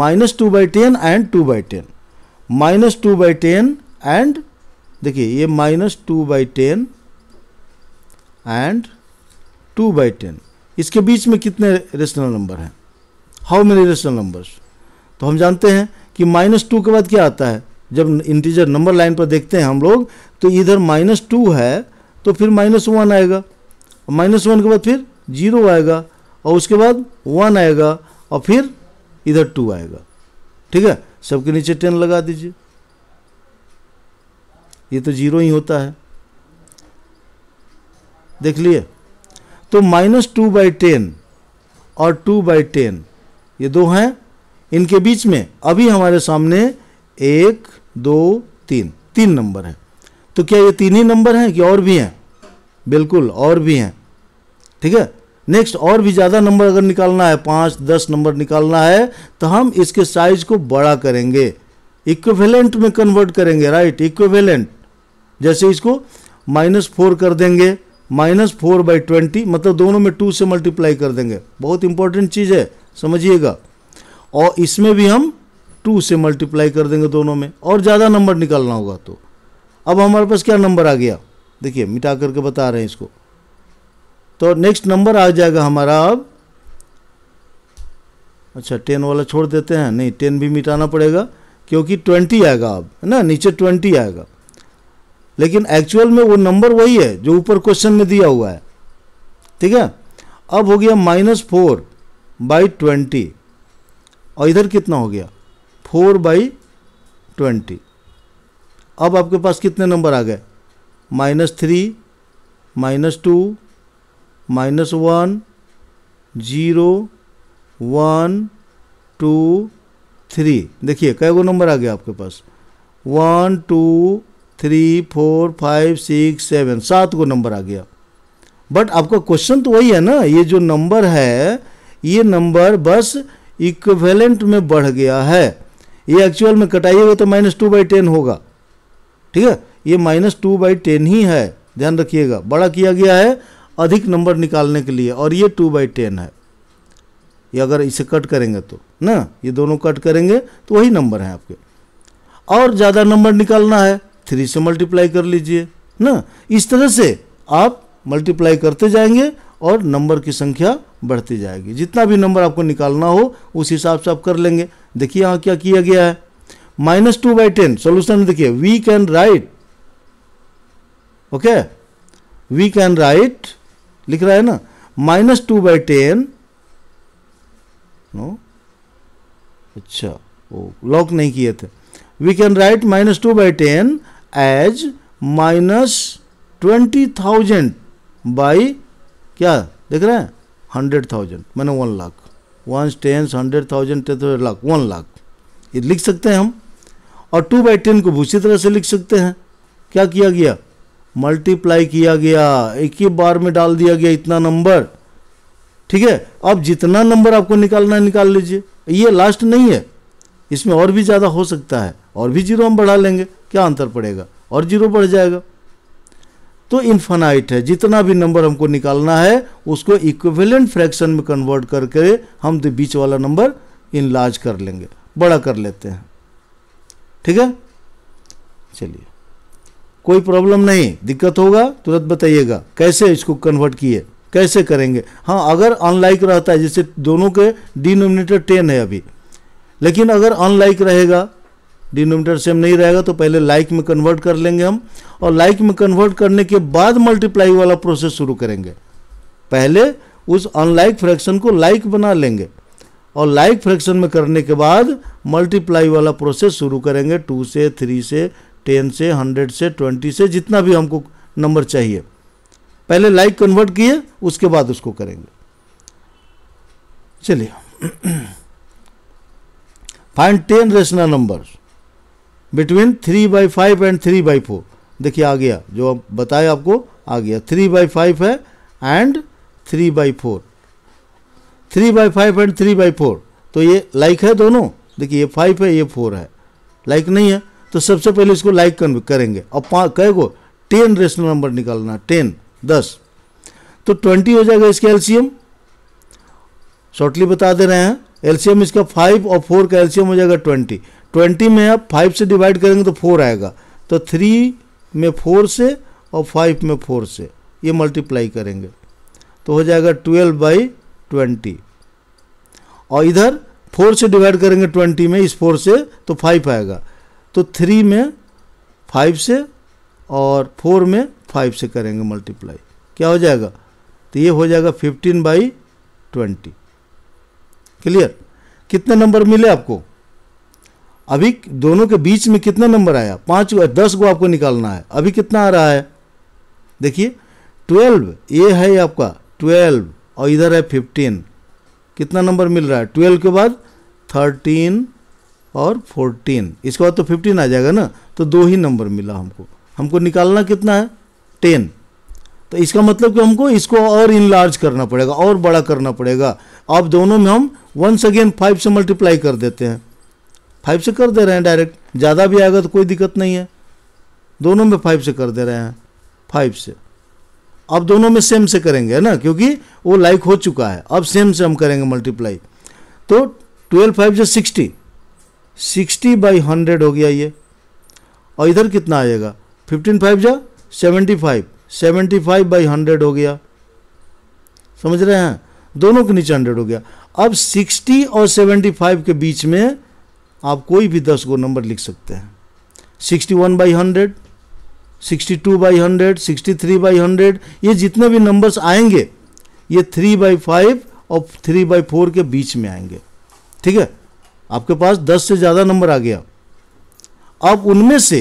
minus two by ten and two by ten minus two by ten and देखिए ये minus two by ten and two by ten इसके बीच में कितने रेशनल नंबर हैं how many rational numbers तो हम जानते हैं कि माइनस टू के बाद क्या आता है जब इंटीजर नंबर लाइन पर देखते हैं हम लोग तो इधर माइनस टू है तो फिर माइनस वन आएगा माइनस वन के बाद फिर जीरो आएगा और उसके बाद वन आएगा और फिर इधर टू आएगा ठीक है सबके नीचे टेन लगा दीजिए ये तो जीरो ही होता है देख लिए तो माइनस टू बाई टेन और टू बाई टेन ये दो हैं इनके बीच में अभी हमारे सामने एक दो तीन तीन नंबर है तो क्या ये तीन ही नंबर हैं कि और भी हैं बिल्कुल और भी हैं ठीक है नेक्स्ट और भी ज़्यादा नंबर अगर निकालना है पाँच दस नंबर निकालना है तो हम इसके साइज को बड़ा करेंगे इक्वेलेंट में कन्वर्ट करेंगे राइट इक्वेलेंट जैसे इसको माइनस फोर कर देंगे माइनस फोर बाई ट्वेंटी मतलब दोनों में टू से मल्टीप्लाई कर देंगे बहुत इंपॉर्टेंट चीज़ है समझिएगा और इसमें भी हम टू से मल्टीप्लाई कर देंगे दोनों में और ज़्यादा नंबर निकालना होगा तो अब हमारे पास क्या नंबर आ गया देखिए मिटा करके बता रहे हैं इसको तो नेक्स्ट नंबर आ जाएगा हमारा अब अच्छा टेन वाला छोड़ देते हैं नहीं टेन भी मिटाना पड़ेगा क्योंकि ट्वेंटी आएगा अब है ना नीचे ट्वेंटी आएगा लेकिन एक्चुअल में वो नंबर वही है जो ऊपर क्वेश्चन में दिया हुआ है ठीक है अब हो गया माइनस फोर बाई ट्वेंटी और इधर कितना हो गया फोर बाई ट्वेंटी अब आपके पास कितने नंबर आ गए minus three minus two minus one zero one two three देखिए कै गो नंबर आ गया आपके पास one two three four five six seven सात गो नंबर आ गया बट आपका क्वेश्चन तो वही है ना ये जो नंबर है ये नंबर बस इक्वेलेंट में बढ़ गया है ये एक्चुअल में कटाइएगा तो माइनस टू बाई टेन होगा ठीक है ये माइनस टू बाई टेन ही है ध्यान रखिएगा बड़ा किया गया है अधिक नंबर निकालने के लिए और ये टू बाई टेन है ये अगर इसे कट करेंगे तो ना ये दोनों कट करेंगे तो वही नंबर हैं आपके और ज़्यादा नंबर निकालना है थ्री से मल्टीप्लाई कर लीजिए ना इस तरह से आप मल्टीप्लाई करते जाएंगे और नंबर की संख्या बढ़ती जाएगी जितना भी नंबर आपको निकालना हो उस हिसाब से आप कर लेंगे देखिए यहाँ क्या किया गया है minus two by ten solution देखिए we can write okay we can write लिख रहा है ना minus two by ten no अच्छा वो लॉक नहीं किए थे we can write minus two by ten as minus twenty thousand by क्या देख रहे हैं हंड्रेड थाउजेंड मैंने one lakh one tens hundred thousand ten lakh one lakh ये लिख सकते हैं हम और टू बाई टेन को उसी तरह से लिख सकते हैं क्या किया गया मल्टीप्लाई किया गया एक ही बार में डाल दिया गया इतना नंबर ठीक है अब जितना नंबर आपको निकालना है निकाल लीजिए ये लास्ट नहीं है इसमें और भी ज़्यादा हो सकता है और भी जीरो हम बढ़ा लेंगे क्या अंतर पड़ेगा और जीरो बढ़ जाएगा तो इन्फानाइट है जितना भी नंबर हमको निकालना है उसको इक्विवेलेंट फ्रैक्शन में कन्वर्ट करके हम तो बीच वाला नंबर इनलाज कर लेंगे बड़ा कर लेते हैं ठीक है चलिए कोई प्रॉब्लम नहीं दिक्कत होगा तुरंत बताइएगा कैसे इसको कन्वर्ट किए कैसे करेंगे हाँ अगर अनलाइक रहता है जैसे दोनों के डिनोमिनेटर टेन है अभी लेकिन अगर अनलाइक रहेगा डिनोमिनेटर सेम नहीं रहेगा तो पहले लाइक में कन्वर्ट कर लेंगे हम और लाइक में कन्वर्ट करने के बाद मल्टीप्लाई वाला प्रोसेस शुरू करेंगे पहले उस अनलाइक फ्रैक्शन को लाइक बना लेंगे और लाइक फ्रैक्शन में करने के बाद मल्टीप्लाई वाला प्रोसेस शुरू करेंगे टू से थ्री से टेन से हंड्रेड से ट्वेंटी से जितना भी हमको नंबर चाहिए पहले लाइक कन्वर्ट किए उसके बाद उसको करेंगे चलिए find ten rational number between three by five and three by four देखिए आ गया जो आप बताए आपको आ गया थ्री बाई फाइव है and three by four three by five and three by four तो ये लाइक है दोनों देखिए ये फाइव है ये फोर है लाइक नहीं है तो सबसे पहले इसको लाइक करेंगे और पाँच कह गो टेन रेशनल नंबर निकालना टेन दस तो ट्वेंटी हो जाएगा इसका एल्शियम शॉर्टली बता दे रहे हैं एल्शियम इसका फाइव और फोर का एल्शियम हो जाएगा ट्वेंटी ट्वेंटी में आप फाइव से डिवाइड करेंगे तो फोर आएगा तो थ्री में फोर से और फाइव में फोर से ये मल्टीप्लाई करेंगे तो हो जाएगा ट्वेल्व बाई ट्वेंटी और इधर फोर से डिवाइड करेंगे ट्वेंटी में इस फोर से तो फाइव आएगा तो थ्री में फाइव से और फोर में फाइव से करेंगे मल्टीप्लाई क्या हो जाएगा तो ये हो जाएगा फिफ्टीन बाई ट्वेंटी क्लियर कितने नंबर मिले आपको अभी दोनों के बीच में कितना नंबर आया पाँच गो दस गो आपको निकालना है अभी कितना आ रहा है देखिए ट्वेल्व ये है आपका ट्वेल्व और इधर है फिफ्टीन कितना नंबर मिल रहा है ट्वेल्व के बाद थर्टीन और फोर्टीन इसके बाद तो फिफ्टीन आ जाएगा ना तो दो ही नंबर मिला हमको हमको निकालना कितना है टेन तो इसका मतलब कि हमको इसको और इनलार्ज करना पड़ेगा और बड़ा करना पड़ेगा अब दोनों में हम वंस अगेन फाइव से मल्टीप्लाई कर देते हैं फाइव से कर दे रहे हैं डायरेक्ट ज़्यादा भी आएगा तो कोई दिक्कत नहीं है दोनों में फाइव से कर दे रहे हैं फाइव से अब दोनों में सेम से करेंगे ना क्योंकि वो लाइक हो चुका है अब सेम से हम करेंगे मल्टीप्लाई तो ट्वेल्व फाइव से सिक्सटी सिक्सटी बाई हंड्रेड हो गया ये और इधर कितना आएगा फिफ्टीन फाइव जा seventy five seventy five by hundred हो गया समझ रहे हैं दोनों के नीचे हंड्रेड हो गया अब सिक्सटी और सेवेंटी फाइव के बीच में आप कोई भी दस गो नंबर लिख सकते हैं sixty one by hundred sixty two by hundred sixty three by hundred ये जितने भी नंबर्स आएंगे ये थ्री बाई फाइव और थ्री बाई फोर के बीच में आएंगे ठीक है आपके पास दस से ज़्यादा नंबर आ गया अब उनमें से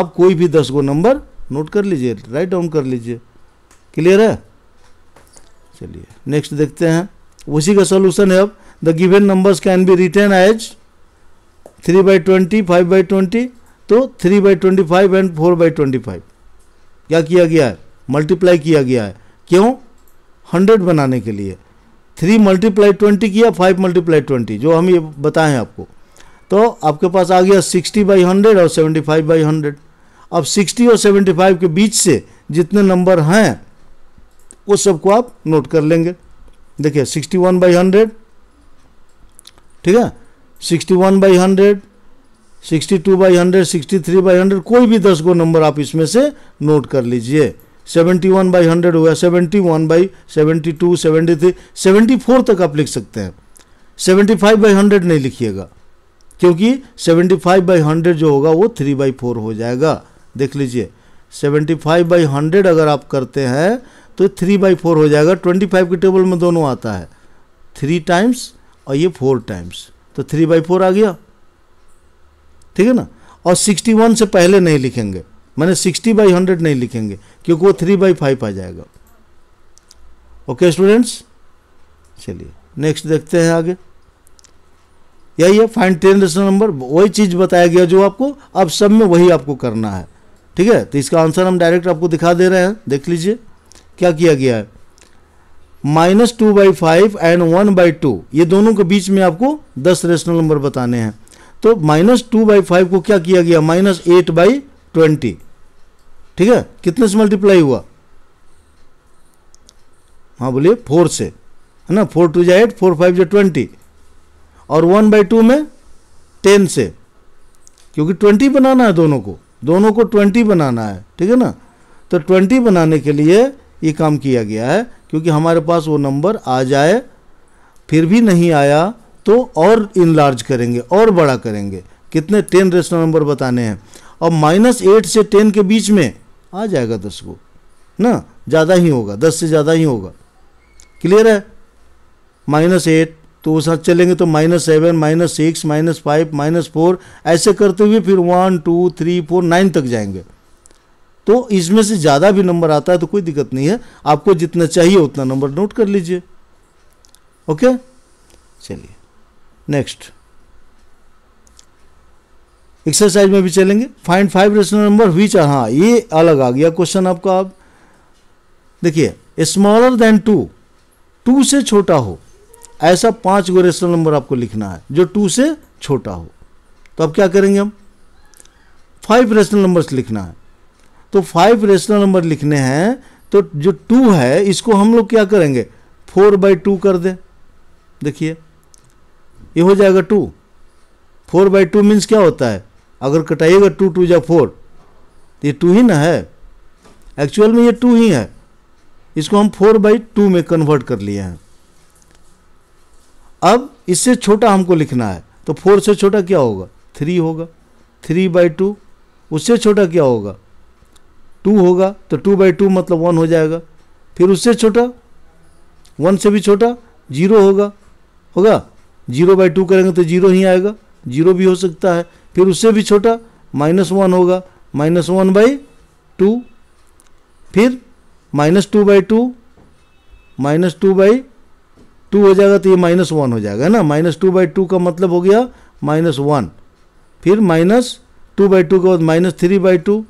आप कोई भी दस को नंबर नोट कर लीजिए राइट डाउन कर लीजिए क्लियर है चलिए नेक्स्ट देखते हैं उसी का सोल्यूशन है अब the given numbers can be written as three by twenty five by twenty तो three by twenty five and four by twenty five क्या किया गया है मल्टीप्लाई किया गया है क्यों हंड्रेड बनाने के लिए थ्री मल्टीप्लाई ट्वेंटी किया फाइव मल्टीप्लाई ट्वेंटी जो हम ये बताएं आपको तो आपके पास आ गया सिक्सटी बाई हंड्रेड और सेवेंटी फाइव बाई हंड्रेड अब सिक्सटी और सेवेंटी फाइव के बीच से जितने नंबर हैं वो सबको आप नोट कर लेंगे देखिए सिक्सटी वन बाई हंड्रेड ठीक है sixty one by hundred sixty two by hundred sixty three by hundred कोई भी दस गो नंबर आप इसमें से नोट कर लीजिए सेवेंटी वन बाई हंड्रेड हुआ seventy one by seventy two seventy three seventy four तक आप लिख सकते हैं सेवेंटी फाइव बाई हंड्रेड नहीं लिखिएगा क्योंकि सेवेंटी फाइव बाई हंड्रेड जो होगा वो थ्री बाई फोर हो जाएगा देख लीजिए सेवेंटी फाइव बाई हंड्रेड अगर आप करते हैं तो थ्री बाई फोर हो जाएगा ट्वेंटी फाइव के टेबल में दोनों आता है थ्री टाइम्स और ये फोर टाइम्स तो थ्री बाई फोर आ गया ठीक है ना और सिक्सटी वन से पहले नहीं लिखेंगे मैंने सिक्सटी बाई हंड्रेड नहीं लिखेंगे क्योंकि वो थ्री बाई फाइव आ जाएगा ओके स्टूडेंट्स चलिए नेक्स्ट देखते हैं आगे यही है फाइंड टेन रेशनल नंबर वही चीज़ बताया गया जो आपको अब सब में वही आपको करना है ठीक है तो इसका आंसर हम डायरेक्ट आपको दिखा दे रहे हैं देख लीजिए क्या किया गया है minus two by five and one by two ये दोनों के बीच में आपको दस रेशनल नंबर बताने हैं तो माइनस टू बाई फाइव को क्या किया गया माइनस एट बाई ट्वेंटी ठीक है कितने से मल्टीप्लाई हुआ हाँ बोलिए फोर से है ना फोर टू जो एट फोर फाइव जो ट्वेंटी और वन बाई टू में टेन से क्योंकि ट्वेंटी बनाना है दोनों को दोनों को ट्वेंटी बनाना है ठीक है ना तो ट्वेंटी बनाने के लिए ये काम किया गया है क्योंकि हमारे पास वो नंबर आ जाए फिर भी नहीं आया तो और इनलार्ज करेंगे और बड़ा करेंगे कितने टेन रेशनल नंबर बताने हैं और माइनस एट से टेन के बीच में आ जाएगा दस को ना ज़्यादा ही होगा दस से ज़्यादा ही होगा क्लियर है माइनस एट तो वो साथ चलेंगे तो minus seven minus six minus five minus four ऐसे करते हुए फिर one two three four nine तक जाएंगे तो इसमें से ज़्यादा भी नंबर आता है तो कोई दिक्कत नहीं है आपको जितना चाहिए उतना नंबर नोट कर लीजिए ओके चलिए नेक्स्ट एक्सरसाइज में भी चलेंगे find five rational number which are हाँ ये अलग आ गया क्वेश्चन आपका अब देखिए स्मॉलर देन टू टू से छोटा हो ऐसा पांच गो रेशनल नंबर आपको लिखना है जो टू से छोटा हो तो अब क्या करेंगे हम फाइव रेशनल नंबर्स लिखना है तो फाइव रेशनल नंबर लिखने हैं तो जो टू है इसको हम लोग क्या करेंगे फोर बाई टू कर दें देखिए ये हो जाएगा two four by two means क्या होता है अगर कटाइएगा टू टू या फोर तो ये टू ही ना है एक्चुअल में ये टू ही है इसको हम फोर बाई टू में कन्वर्ट कर लिए हैं अब इससे छोटा हमको लिखना है तो फोर से छोटा क्या होगा थ्री होगा थ्री बाई टू उससे छोटा क्या होगा टू होगा तो टू बाई टू मतलब वन हो जाएगा फिर उससे छोटा वन से भी छोटा जीरो होगा होगा जीरो बाई टू करेंगे तो जीरो ही आएगा जीरो भी हो सकता है फिर उससे भी छोटा माइनस वन होगा माइनस वन बाई टू फिर minus two by two minus two by two हो जाएगा तो ये माइनस वन हो जाएगा ना माइनस टू बाई टू का मतलब हो गया माइनस वन फिर माइनस टू बाई टू के बाद माइनस थ्री बाई टू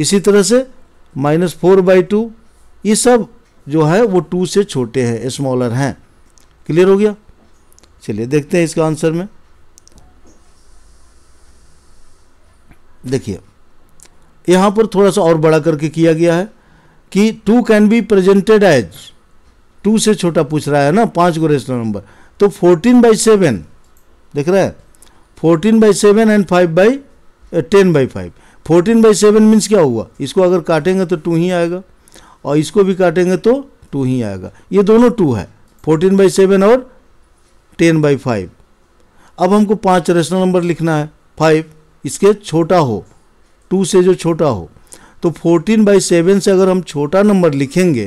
इसी तरह से माइनस फोर बाई टू ये सब जो है वो टू से छोटे हैं स्मॉलर हैं क्लियर हो गया चलिए देखते हैं इसका आंसर में देखिए यहाँ पर थोड़ा सा और बड़ा करके किया गया है कि two can be presented as two से छोटा पूछ रहा है ना पाँच गो रेशनल नंबर तो फोर्टीन बाई सेवन देख रहा है fourteen by seven and five by ten by five fourteen by seven means क्या हुआ इसको अगर काटेंगे तो टू ही आएगा और इसको भी काटेंगे तो टू ही आएगा ये दोनों टू है फोर्टीन बाई सेवन और टेन बाई फाइव अब हमको पाँच रेशनल नंबर लिखना है फाइव इसके छोटा हो टू से जो छोटा हो तो फोर्टीन बाई सेवन से अगर हम छोटा नंबर लिखेंगे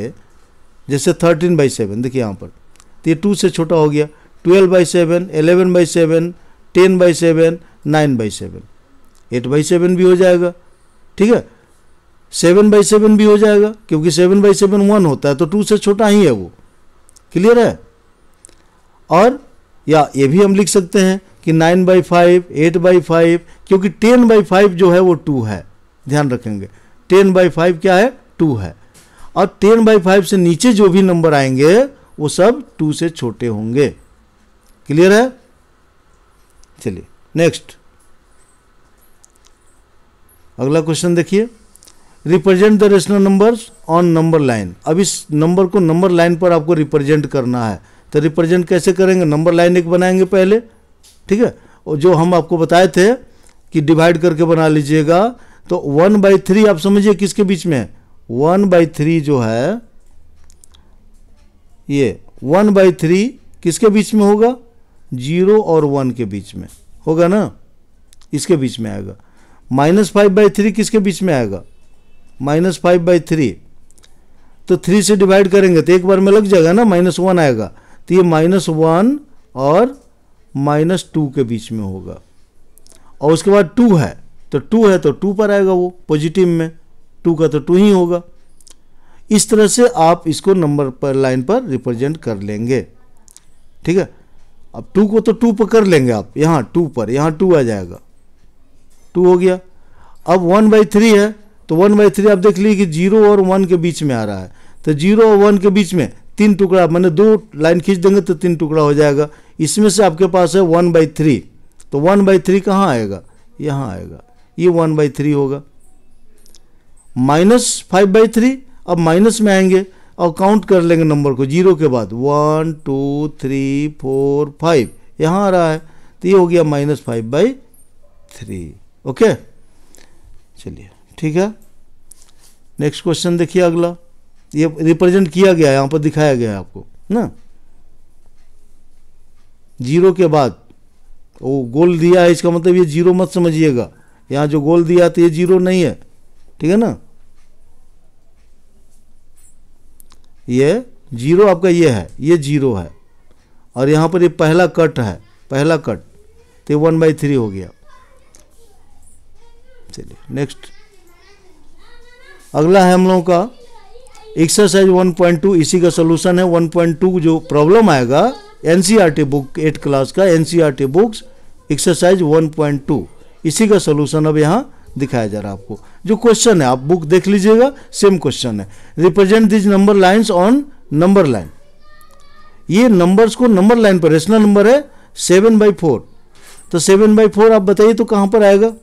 जैसे थर्टीन बाई सेवन देखिए यहाँ पर तो ये टू से छोटा हो गया twelve by seven eleven by seven ten by seven nine by seven eight by seven भी हो जाएगा ठीक है सेवन बाई सेवन भी हो जाएगा क्योंकि सेवन बाई सेवन वन होता है तो टू से छोटा ही है वो क्लियर है और या ये भी हम लिख सकते हैं कि nine by five eight by five क्योंकि टेन बाई फाइव जो है वो टू है ध्यान रखेंगे टेन बाई फाइव क्या है टू है और टेन बाई फाइव से नीचे जो भी नंबर आएंगे वो सब टू से छोटे होंगे क्लियर है चलिए नेक्स्ट अगला क्वेश्चन देखिए represent the rational numbers on number line अब इस नंबर को नंबर लाइन पर आपको रिप्रेजेंट करना है तो रिप्रेजेंट कैसे करेंगे नंबर लाइन एक बनाएंगे पहले ठीक है और जो हम आपको बताए थे कि डिवाइड करके बना लीजिएगा तो वन बाई थ्री आप समझिए किसके बीच में वन बाई थ्री जो है ये वन बाई थ्री किसके बीच में होगा जीरो और वन के बीच में होगा ना इसके बीच में आएगा माइनस फाइव बाई थ्री किसके बीच में आएगा माइनस फाइव बाई थ्री तो थ्री से डिवाइड करेंगे तो एक बार में लग जाएगा ना माइनस वन आएगा तो ये माइनस वन और माइनस टू के बीच में होगा और उसके बाद टू है तो टू है तो टू पर आएगा वो पॉजिटिव में टू का तो टू ही होगा इस तरह से आप इसको नंबर पर लाइन पर रिप्रेजेंट कर लेंगे ठीक है अब टू को तो टू पर कर लेंगे आप यहाँ टू पर यहाँ टू आ जाएगा टू हो गया अब वन बाई थ्री है तो वन बाई थ्री आप देख लीजिए कि जीरो और वन के बीच में आ रहा है तो जीरो और वन के बीच में तीन टुकड़ा मैंने दो लाइन खींच देंगे तो तीन टुकड़ा हो जाएगा इसमें से आपके पास है वन बाई थ्री तो वन बाई थ्री कहाँ आएगा यहाँ आएगा ये वन बाई थ्री होगा माइनस फाइव बाई थ्री अब माइनस में आएंगे और काउंट कर लेंगे नंबर को जीरो के बाद one two three four five यहाँ आ रहा है तो ये हो गया minus five by three okay चलिए ठीक है नेक्स्ट क्वेश्चन देखिए अगला ये रिप्रेजेंट किया गया यहां पर दिखाया गया है आपको ना जीरो के बाद वो गोल दिया है इसका मतलब ये जीरो मत समझिएगा यहां जो गोल दिया तो ये जीरो नहीं है ठीक है ना ये जीरो आपका ये है ये जीरो है और यहां पर ये पहला कट है पहला कट तो वन बाई थ्री हो गया चलिए नेक्स्ट अगला है हम लोगों का एक्सरसाइज 1.2 इसी का सोल्यूशन है 1.2 जो प्रॉब्लम आएगा एनसीईआरटी बुक एट क्लास का एनसीईआरटी बुक्स एक्सरसाइज 1.2 इसी का सोल्यूशन अब यहाँ दिखाया जा रहा है आपको जो क्वेश्चन है आप बुक देख लीजिएगा सेम क्वेश्चन है represent these number lines on number line ये नंबर्स को नंबर लाइन पर रेशनल नंबर है सेवन बाई फोर तो सेवन बाई फोर आप बताइए तो कहाँ पर आएगा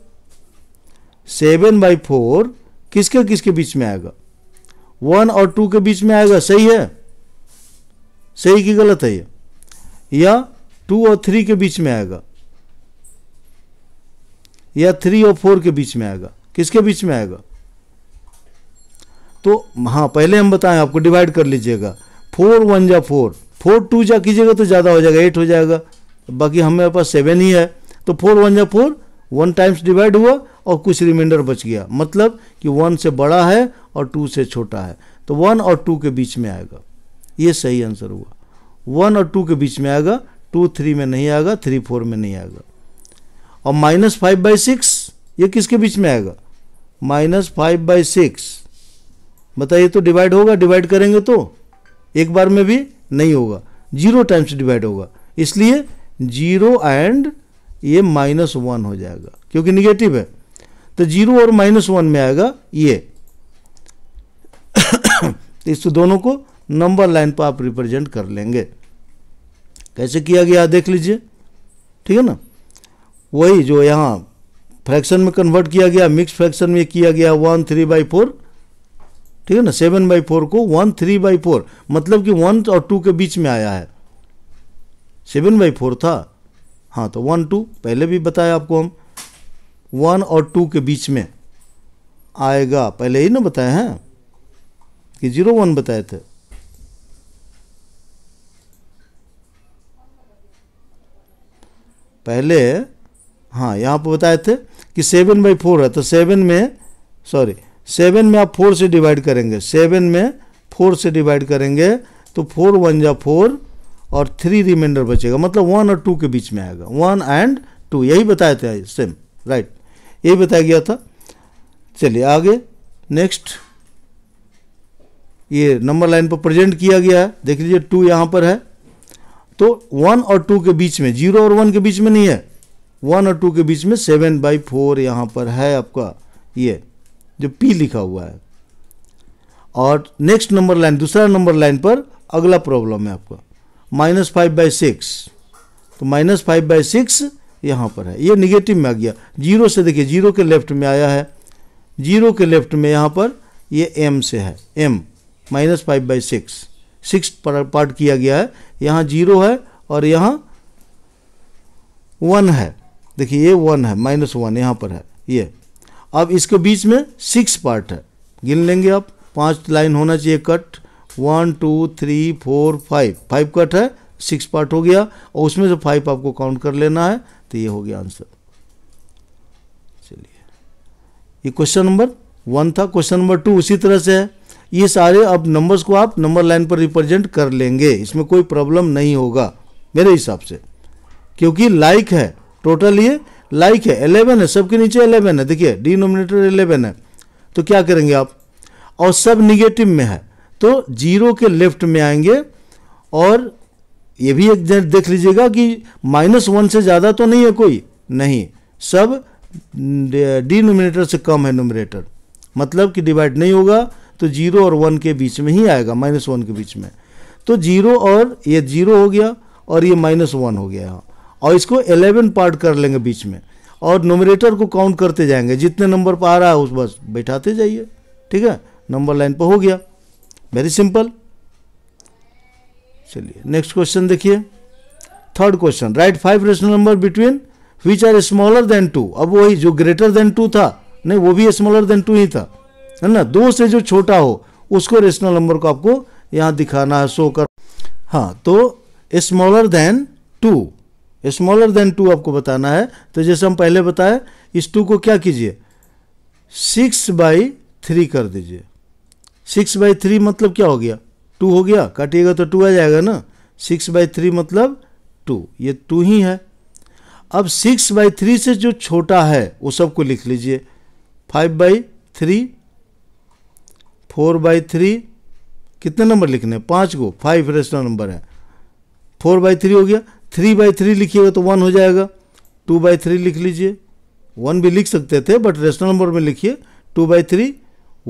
सेवन बाई फोर किसके किसके बीच में आएगा वन और टू के बीच में आएगा सही है सही की गलत है ये या टू और थ्री के बीच में आएगा या थ्री और फोर के बीच में आएगा किसके बीच में आएगा तो हाँ पहले हम बताएं आपको डिवाइड कर लीजिएगा फोर वन या फोर फोर टू जा कीजिएगा तो ज़्यादा हो जाएगा एट हो जाएगा बाकी हमारे पास सेवन ही है तो फोर वन या फोर वन टाइम्स डिवाइड हुआ और कुछ रिमाइंडर बच गया मतलब कि वन से बड़ा है और टू से छोटा है तो वन और टू के बीच में आएगा ये सही आंसर हुआ वन और टू के बीच में आएगा टू थ्री में नहीं आएगा थ्री फोर में नहीं आएगा और माइनस फाइव बाई सिक्स ये किसके बीच में आएगा माइनस फाइव बाई सिक्स बताइए तो डिवाइड होगा डिवाइड करेंगे तो एक बार में भी नहीं होगा जीरो टाइम्स डिवाइड होगा इसलिए जीरो एंड ये माइनस वन हो जाएगा क्योंकि निगेटिव है तो जीरो और माइनस वन में आएगा ये इस दोनों को नंबर लाइन पर आप रिप्रेजेंट कर लेंगे कैसे किया गया देख लीजिए ठीक है ना वही जो यहाँ फ्रैक्शन में कन्वर्ट किया गया मिक्स फ्रैक्शन में किया गया वन थ्री बाई फोर ठीक है ना सेवन बाई फोर को वन थ्री बाई फोर मतलब कि वन और टू के बीच में आया है सेवन बाई फोर था हाँ तो वन टू पहले भी बताया आपको हम वन और टू के बीच में आएगा पहले ही ना बताए हैं कि जीरो वन बताए थे पहले हाँ यहाँ पर बताए थे कि सेवन बाई फोर है तो सेवन में सॉरी सेवन में आप फोर से डिवाइड करेंगे सेवन में फोर से डिवाइड करेंगे तो फोर वन या फोर और थ्री रिमाइंडर बचेगा मतलब वन और टू के बीच में आएगा वन एंड टू यही बताए थे सेम राइट यही बताया गया था चलिए आगे नेक्स्ट ये नंबर लाइन पर प्रेजेंट किया गया है देख लीजिए टू यहाँ पर है तो वन और टू के बीच में जीरो और वन के बीच में नहीं है वन और टू के बीच में सेवन बाई फोर यहाँ पर है आपका ये जो पी लिखा हुआ है और नेक्स्ट नंबर लाइन दूसरा नंबर लाइन पर अगला प्रॉब्लम है आपका माइनस फाइव बाई सिक्स तो माइनस फाइव बाई सिक्स यहाँ पर है ये निगेटिव में आ गया जीरो से देखिए जीरो के लेफ्ट में आया है जीरो के लेफ्ट में यहाँ पर ये एम से है M minus five by six six part किया गया है यहाँ जीरो है और यहाँ वन है देखिए ये वन है माइनस वन यहाँ पर है ये अब इसके बीच में सिक्स पार्ट है गिन लेंगे आप पांच लाइन होना चाहिए cut one two three four five five cut है सिक्स पार्ट हो गया और उसमें से फाइव आपको काउंट कर लेना है तो ये हो गया आंसर चलिए ये क्वेश्चन नंबर वन था क्वेश्चन नंबर टू उसी तरह से है ये सारे अब नंबर्स को आप नंबर लाइन पर रिप्रेजेंट कर लेंगे इसमें कोई प्रॉब्लम नहीं होगा मेरे हिसाब से क्योंकि लाइक है टोटल ये लाइक है एलेवन है सबके नीचे एलेवन है देखिए डिनोमिनेटर एलेवन है तो क्या करेंगे आप और सब निगेटिव में है तो जीरो के लेफ्ट में आएंगे और ये भी एक देख लीजिएगा कि माइनस वन से ज़्यादा तो नहीं है कोई नहीं सब डिनोमिनेटर से कम है नोमिनेटर मतलब कि डिवाइड नहीं होगा तो जीरो और वन के बीच में ही आएगा माइनस वन के बीच में तो जीरो और ये जीरो हो गया और ये माइनस वन हो गया और इसको एलेवन पार्ट कर लेंगे बीच में और नोमिनेटर को काउंट करते जाएंगे जितने नंबर पर आ रहा है उस बस बैठाते जाइए ठीक है नंबर लाइन पर हो गया वेरी सिंपल चलिए नेक्स्ट क्वेश्चन देखिए third question write five rational number between which are smaller than two अब वही जो ग्रेटर देन टू था नहीं वो भी स्मॉलर देन टू ही था है ना दो से जो छोटा हो उसको रेशनल नंबर को आपको यहाँ दिखाना है शो कर हाँ तो smaller than two smaller than two आपको बताना है तो जैसे हम पहले बताए इस टू को क्या कीजिए सिक्स बाई थ्री कर दीजिए सिक्स बाई थ्री मतलब क्या हो गया टू हो गया काटिएगा तो टू आ जाएगा ना सिक्स बाई थ्री मतलब टू ये टू ही है अब सिक्स बाई थ्री से जो छोटा है वो सबको लिख लीजिए five by three four by three कितने नंबर लिखने हैं पाँच को फाइव रेशनल नंबर है फोर बाई थ्री हो गया थ्री बाई थ्री लिखिएगा तो वन हो जाएगा टू बाई थ्री लिख लीजिए वन भी लिख सकते थे बट रेशनल नंबर में लिखिए two by three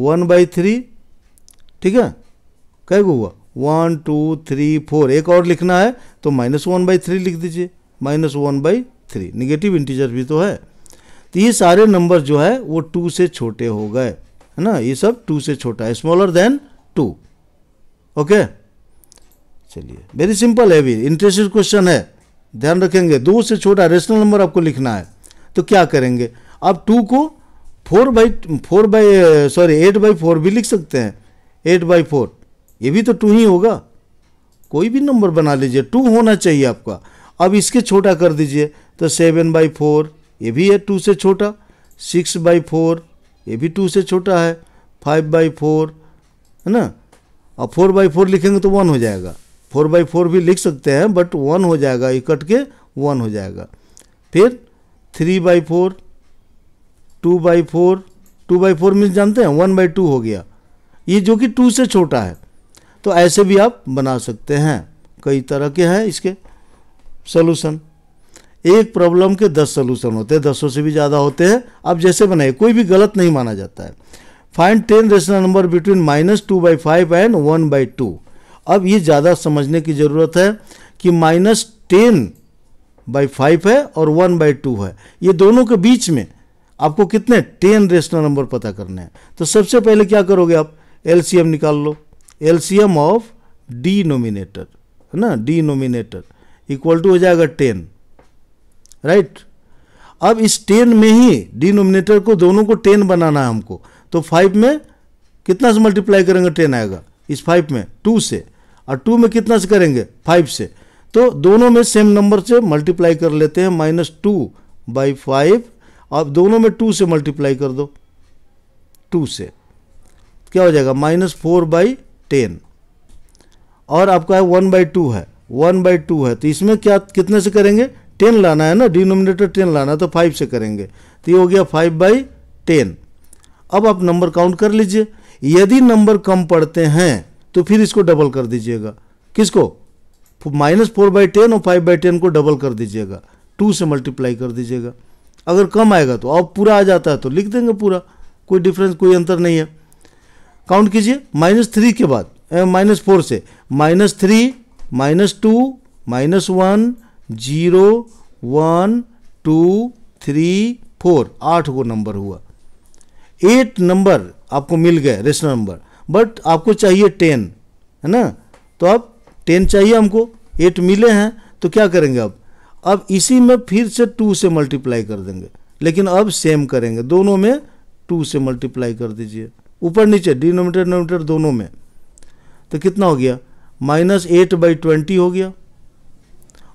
one by three ठीक है कै गो हुआ वन टू थ्री फोर एक और लिखना है तो माइनस वन बाई थ्री लिख दीजिए minus one by three negative integer भी तो है तो ये सारे नंबर जो है वो टू से छोटे हो गए है ना ये सब टू से छोटा है स्मॉलर देन टू ओके चलिए वेरी सिंपल है भी इंटरेस्टेड क्वेश्चन है ध्यान रखेंगे दो से छोटा रेशनल नंबर आपको लिखना है तो क्या करेंगे आप टू को four by four by sorry eight by four भी लिख सकते हैं एट बाई फोर ये भी तो टू ही होगा कोई भी नंबर बना लीजिए टू होना चाहिए आपका अब इसके छोटा कर दीजिए तो सेवन बाई फोर ये भी है टू से छोटा सिक्स बाई फोर ये भी टू से छोटा है फाइव बाई फोर है ना अब फोर बाई फोर लिखेंगे तो वन हो जाएगा फोर बाई फोर भी लिख सकते हैं बट वन हो जाएगा ये कट के वन हो जाएगा फिर three by four two by four two by four means जानते हैं वन बाई टू हो गया ये जो कि टू से छोटा है तो ऐसे भी आप बना सकते हैं कई तरह के हैं इसके सोल्यूशन एक प्रॉब्लम के दस सोल्यूशन होते हैं दसों से भी ज़्यादा होते हैं आप जैसे बनाए कोई भी गलत नहीं माना जाता है find ten rational number between minus two by five and one by two अब ये ज़्यादा समझने की ज़रूरत है कि माइनस टेन बाई फाइव है और वन बाई टू है ये दोनों के बीच में आपको कितने टेन रेशनल नंबर पता करने हैं तो सबसे पहले क्या करोगे आप एल निकाल लो एल ऑफ डी नोमिनेटर है ना डी नोमिनेटर इक्वल टू हो जाएगा टेन राइट अब इस टेन में ही डिनोमिनेटर को दोनों को टेन बनाना है हमको तो फाइव में कितना से मल्टीप्लाई करेंगे टेन आएगा इस फाइव में टू से और टू में कितना से करेंगे फाइव से तो दोनों में सेम नंबर से मल्टीप्लाई कर लेते हैं माइनस टू बाई फाइव अब दोनों में टू से मल्टीप्लाई कर दो टू से क्या हो जाएगा माइनस फोर बाई टेन और आपका है वन बाई टू है वन बाई टू है तो इसमें क्या कितने से करेंगे टेन लाना है ना डिनोमिनेटर टेन लाना तो फाइव से करेंगे तो ये हो गया फाइव बाई टेन अब आप नंबर काउंट कर लीजिए यदि नंबर कम पड़ते हैं तो फिर इसको डबल कर दीजिएगा किसको माइनस फोर बाई टेन और फाइव बाई टेन को डबल कर दीजिएगा टू से मल्टीप्लाई कर दीजिएगा अगर कम आएगा तो अब पूरा आ जाता है तो लिख देंगे पूरा कोई डिफरेंस कोई अंतर नहीं है काउंट कीजिए माइनस थ्री के बाद माइनस फोर से minus three minus two minus one zero one two three four आठ को नंबर हुआ एट नंबर आपको मिल गए रेशनल नंबर बट आपको चाहिए टेन है ना तो अब टेन चाहिए हमको एट मिले हैं तो क्या करेंगे अब अब इसी में फिर से टू से मल्टीप्लाई कर देंगे लेकिन अब सेम करेंगे दोनों में टू से मल्टीप्लाई कर दीजिए ऊपर नीचे डिनोमीटर डिनोमीटर दोनों में तो कितना हो गया माइनस एट बाई ट्वेंटी हो गया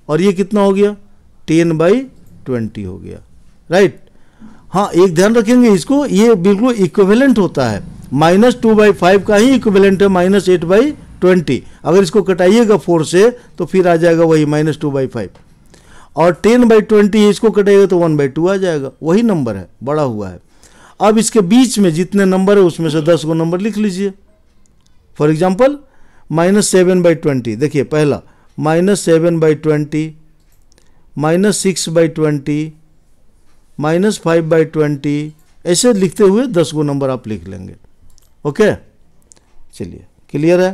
और ये कितना हो गया टेन बाई ट्वेंटी हो गया राइट हाँ एक ध्यान रखेंगे इसको ये बिल्कुल इक्विवेलेंट होता है माइनस टू बाई फाइव का ही इक्विवेलेंट है माइनस एट बाई ट्वेंटी अगर इसको कटाइएगा फोर से तो फिर आ जाएगा वही माइनस टू बाई फाइव और टेन बाई ट्वेंटी इसको कटाइएगा तो वन बाई टू आ जाएगा वही नंबर है बड़ा हुआ है अब इसके बीच में जितने नंबर है उसमें से दस को नंबर लिख लीजिए for example minus seven by twenty देखिए पहला minus seven by twenty minus six by twenty minus five by twenty ऐसे लिखते हुए दस गो नंबर आप लिख लेंगे ओके चलिए क्लियर है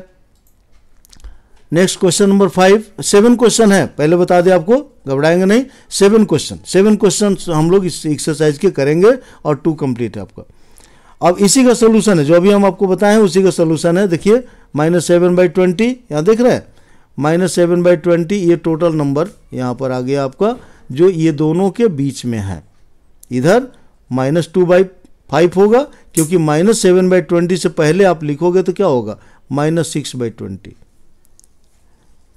next question number five seven question है पहले बता दें आपको घबराएंगे नहीं सेवन क्वेश्चन सेवन क्वेश्चन हम लोग इस एक्सरसाइज के करेंगे और टू कंप्लीट है आपका अब इसी का सोल्यूशन है जो अभी हम आपको बताएं उसी का सोल्यूशन है देखिए माइनस सेवन बाई ट्वेंटी यहाँ देख रहे हैं माइनस सेवन बाई ट्वेंटी ये टोटल नंबर यहाँ पर आ गया आपका जो ये दोनों के बीच में है इधर माइनस टू बाई फाइव होगा क्योंकि माइनस सेवन बाई ट्वेंटी से पहले आप लिखोगे तो क्या होगा माइनस सिक्स बाई ट्वेंटी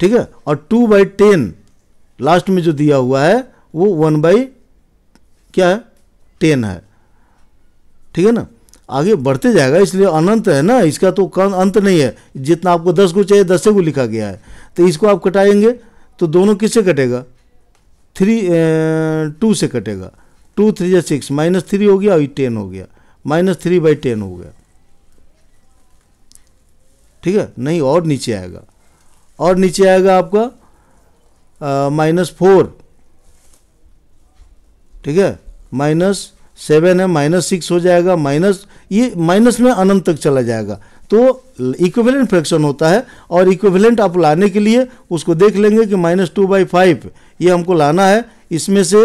ठीक है और टू बाई टेन लास्ट में जो दिया हुआ है वो वन बाई क्या है टेन है ठीक है ना आगे बढ़ते जाएगा इसलिए अनंत है ना इसका तो अंत नहीं है जितना आपको दस को चाहिए दस को लिखा गया है तो इसको आप कटाएंगे तो दोनों किससे कटेगा थ्री टू से कटेगा टू थ्री या सिक्स माइनस थ्री हो गया और टेन हो गया माइनस थ्री बाई टेन हो गया ठीक है नहीं और नीचे आएगा और नीचे आएगा आपका माइनस फोर ठीक है माइनस सेवन है माइनस सिक्स हो जाएगा माइनस ये माइनस में अनंत तक चला जाएगा तो इक्विवेलेंट फ्रैक्शन होता है और इक्विवेलेंट आप लाने के लिए उसको देख लेंगे कि माइनस टू बाई फाइव ये हमको लाना है इसमें से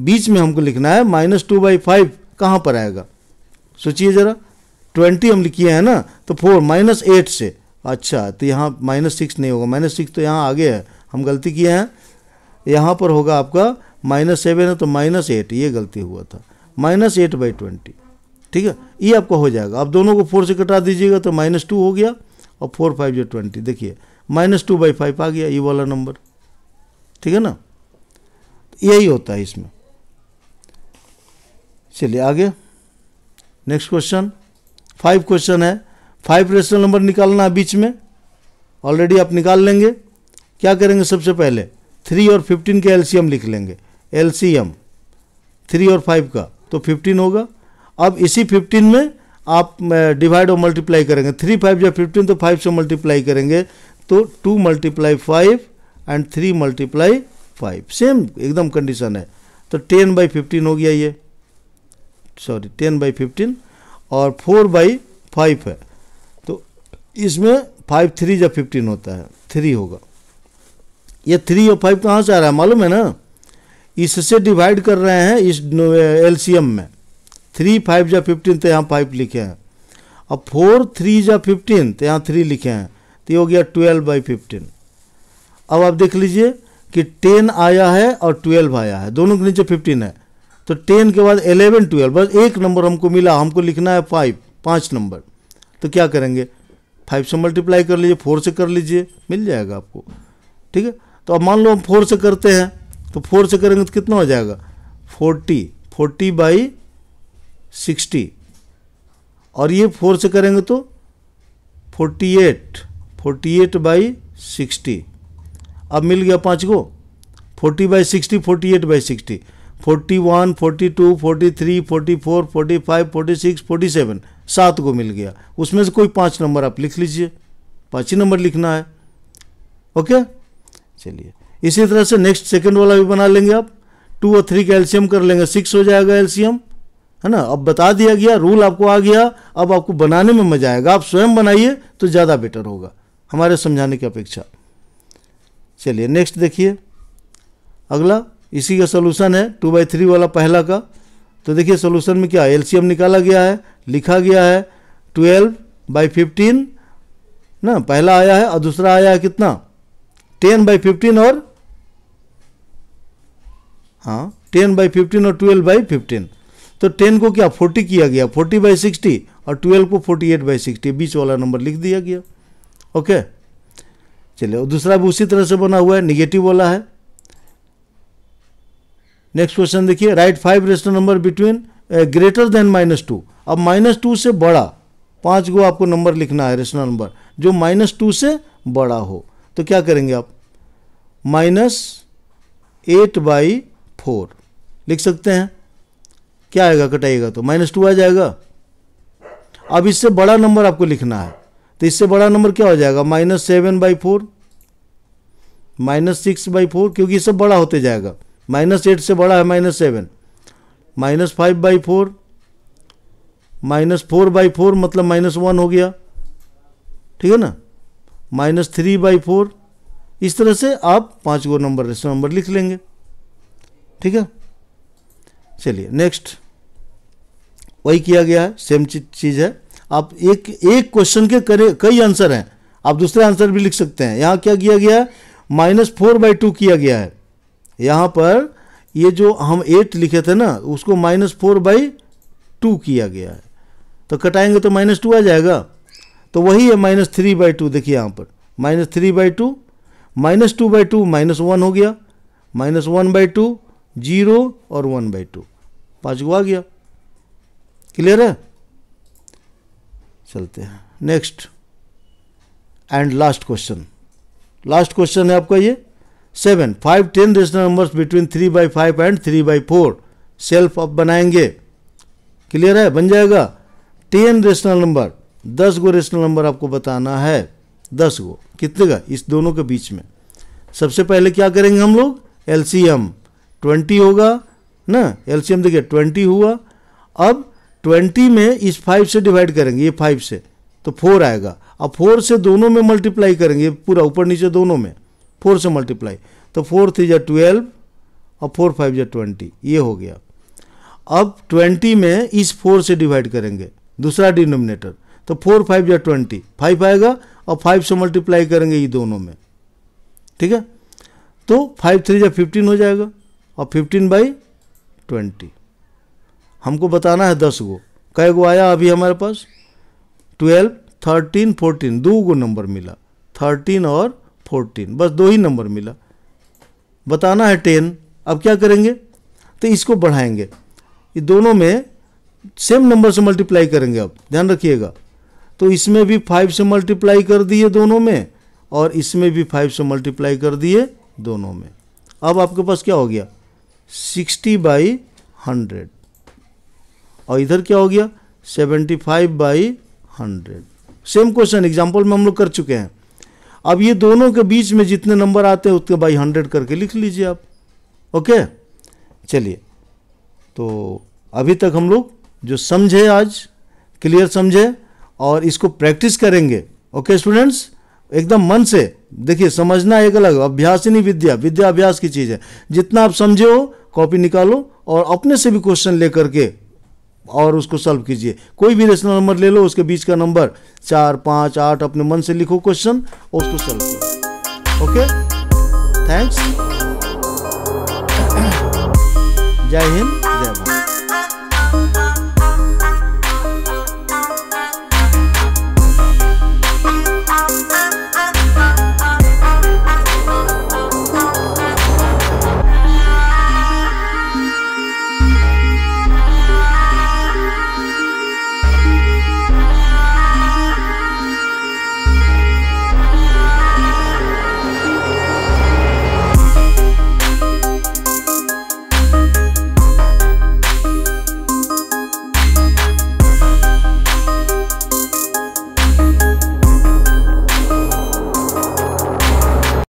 बीच में हमको लिखना है माइनस टू बाई फाइव कहाँ पर आएगा सोचिए ज़रा ट्वेंटी हम लिखिए हैं ना तो फोर माइनस एट से अच्छा तो यहाँ माइनस सिक्स नहीं होगा माइनस सिक्स तो यहाँ आगे है हम गलती किए हैं यहाँ पर होगा आपका माइनस सेवन है तो माइनस एट ये गलती हुआ था माइनस एट बाई ट्वेंटी ठीक है ये आपका हो जाएगा आप दोनों को फोर से कटा दीजिएगा तो माइनस टू हो गया और फोर फाइव जो ट्वेंटी देखिए माइनस टू बाई फाइव आ गया ये वाला नंबर ठीक है ना यही होता है इसमें चलिए आगे नेक्स्ट क्वेश्चन फाइव क्वेश्चन है फाइव रेशनल नंबर निकालना है बीच में ऑलरेडी आप निकाल लेंगे क्या करेंगे सबसे पहले थ्री और फिफ्टीन के एलसीएम लिख लेंगे एलसीएम थ्री और फाइव का तो फिफ्टीन होगा अब इसी फिफ्टीन में आप डिवाइड और मल्टीप्लाई करेंगे थ्री फाइव या फिफ्टीन तो फाइव से मल्टीप्लाई करेंगे तो two multiply five and three multiply five same एकदम कंडीशन है तो टेन बाई फिफ्टीन हो गया ये सॉरी टेन बाई फिफ्टीन और फोर बाई फाइव है तो इसमें फाइव थ्री या फिफ्टीन होता है थ्री होगा ये थ्री और फाइव कहाँ से आ रहा है मालूम है ना इससे डिवाइड कर रहे हैं इस एलसीएम में थ्री फाइव या फिफ्टीन तो यहाँ फाइव लिखे हैं अब फोर थ्री या फिफ्टीन तो यहाँ थ्री लिखे हैं तो ये हो गया ट्वेल्व बाई फिफ्टीन अब आप देख लीजिए कि टेन आया है और ट्वेल्व आया है दोनों के नीचे फिफ्टीन है तो टेन के बाद एलेवन ट्वेल्व बस एक नंबर हमको मिला हमको लिखना है फाइव पाँच नंबर तो क्या करेंगे फाइव से मल्टीप्लाई कर लीजिए फोर से कर लीजिए मिल जाएगा आपको ठीक है तो अब मान लो हम फोर से करते हैं तो फोर से करेंगे तो कितना हो जाएगा फोर्टी फोर्टी बाई सिक्सटी और ये फोर से करेंगे तो forty eight forty eight by sixty अब मिल गया पाँच को forty by sixty forty eight by sixty forty one forty two forty three forty four forty five forty six forty seven सात को मिल गया उसमें से कोई पाँच नंबर आप लिख लीजिए पाँच ही नंबर लिखना है ओके चलिए इसी तरह से नेक्स्ट सेकंड वाला भी बना लेंगे आप टू और थ्री का एल्शियम कर लेंगे सिक्स हो जाएगा एल्सियम है ना अब बता दिया गया रूल आपको आ गया अब आपको बनाने में मजा आएगा आप स्वयं बनाइए तो ज़्यादा बेटर होगा हमारे समझाने की अपेक्षा चलिए नेक्स्ट देखिए अगला इसी का सोल्यूशन है टू बाई थ्री वाला पहला का तो देखिए सोल्यूशन में क्या एल्शियम निकाला गया है लिखा गया है ट्वेल्व बाई फिफ्टीन ना पहला आया है और दूसरा आया है कितना टेन बाई फिफ्टीन और हाँ टेन बाई फिफ्टीन और ट्वेल्व बाई फिफ्टीन तो टेन को क्या फोर्टी किया गया फोर्टी बाई सिक्सटी और ट्वेल्व को फोर्टी एट बाई सिक्सटी बीच वाला नंबर लिख दिया गया ओके चलिए और दूसरा भी उसी तरह से बना हुआ है निगेटिव वाला है नेक्स्ट क्वेश्चन देखिए write five rest number between greater than minus two अब माइनस टू से बड़ा पांच को आपको नंबर लिखना है रेशनल नंबर जो माइनस टू से बड़ा हो तो क्या करेंगे आप माइनस एट बाई फोर लिख सकते हैं क्या आएगा कटाइएगा तो माइनस टू आ जाएगा अब इससे बड़ा नंबर आपको लिखना है तो इससे बड़ा नंबर क्या हो जाएगा minus seven by four minus six by four क्योंकि इससे बड़ा होते जाएगा माइनस एट से बड़ा है minus seven minus five by four minus four by four मतलब माइनस वन हो गया ठीक है ना माइनस थ्री बाई फोर इस तरह से आप पाँच गो नंबर नंबर लिख लेंगे ठीक है चलिए नेक्स्ट वही किया गया है सेम चीज है आप एक एक क्वेश्चन के करे कई आंसर हैं आप दूसरे आंसर भी लिख सकते हैं यहाँ क्या किया गया है माइनस फोर बाई टू किया गया है यहाँ पर ये जो हम एट लिखे थे ना उसको माइनस फोर बाई टू किया गया है तो कटाएंगे तो माइनस टू आ जाएगा तो वही है माइनस थ्री बाई टू देखिए यहाँ पर minus three by two minus two by two minus one हो गया minus one by two zero और वन बाई टू पाँच गो आ गया क्लियर है चलते हैं next and last question last question है आपका ये seven five ten rational numbers between three by five and three by four self up बनाएंगे क्लियर है बन जाएगा टेन रेशनल नंबर दस गो रेशनल नंबर आपको बताना है दस गो कितने का इस दोनों के बीच में सबसे पहले क्या करेंगे हम लोग एलसीएम ट्वेंटी होगा ना एलसीएम देखिए ट्वेंटी हुआ अब ट्वेंटी में इस फाइव से डिवाइड करेंगे ये फाइव से तो फोर आएगा अब फोर से दोनों में मल्टीप्लाई करेंगे पूरा ऊपर नीचे दोनों में फोर से मल्टीप्लाई तो फोर थ्री या ट्वेल्व और फोर फाइव या ट्वेंटी ये हो गया अब ट्वेंटी में इस फोर से डिवाइड करेंगे दूसरा डिनोमिनेटर तो फोर फाइव या ट्वेंटी फाइव आएगा और फाइव से मल्टीप्लाई करेंगे ये दोनों में ठीक है तो फाइव थ्री या फिफ्टीन हो जाएगा और फिफ्टीन बाई ट्वेंटी हमको बताना है दस गो कै गो आया अभी हमारे पास ट्वेल्व थर्टीन 14 दो गो नंबर मिला थर्टीन और फोर्टीन बस दो ही नंबर मिला बताना है टेन अब क्या करेंगे तो इसको बढ़ाएंगे ये दोनों में सेम नंबर से मल्टीप्लाई करेंगे अब ध्यान रखिएगा तो इसमें भी फाइव से मल्टीप्लाई कर दिए दोनों में और इसमें भी फाइव से मल्टीप्लाई कर दिए दोनों में अब आपके पास क्या हो गया सिक्सटी बाई हंड्रेड और इधर क्या हो गया seventy five by hundred same question example में हम लोग कर चुके हैं अब ये दोनों के बीच में जितने नंबर आते हैं उतने बाई हंड्रेड करके लिख लीजिए आप ओके चलिए तो अभी तक हम लोग जो समझे आज क्लियर समझे और इसको प्रैक्टिस करेंगे ओके स्टूडेंट्स एकदम मन से देखिए समझना एक अलग अभ्यास नहीं विद्या विद्या अभ्यास की चीज़ है जितना आप समझे हो कॉपी निकालो और अपने से भी क्वेश्चन ले करके और उसको सॉल्व कीजिए कोई भी रेशनल नंबर ले लो उसके बीच का नंबर चार पाँच आठ अपने मन से लिखो क्वेश्चन और उसको सॉल्व करो ओके थैंक्स जय हिंद जय भारत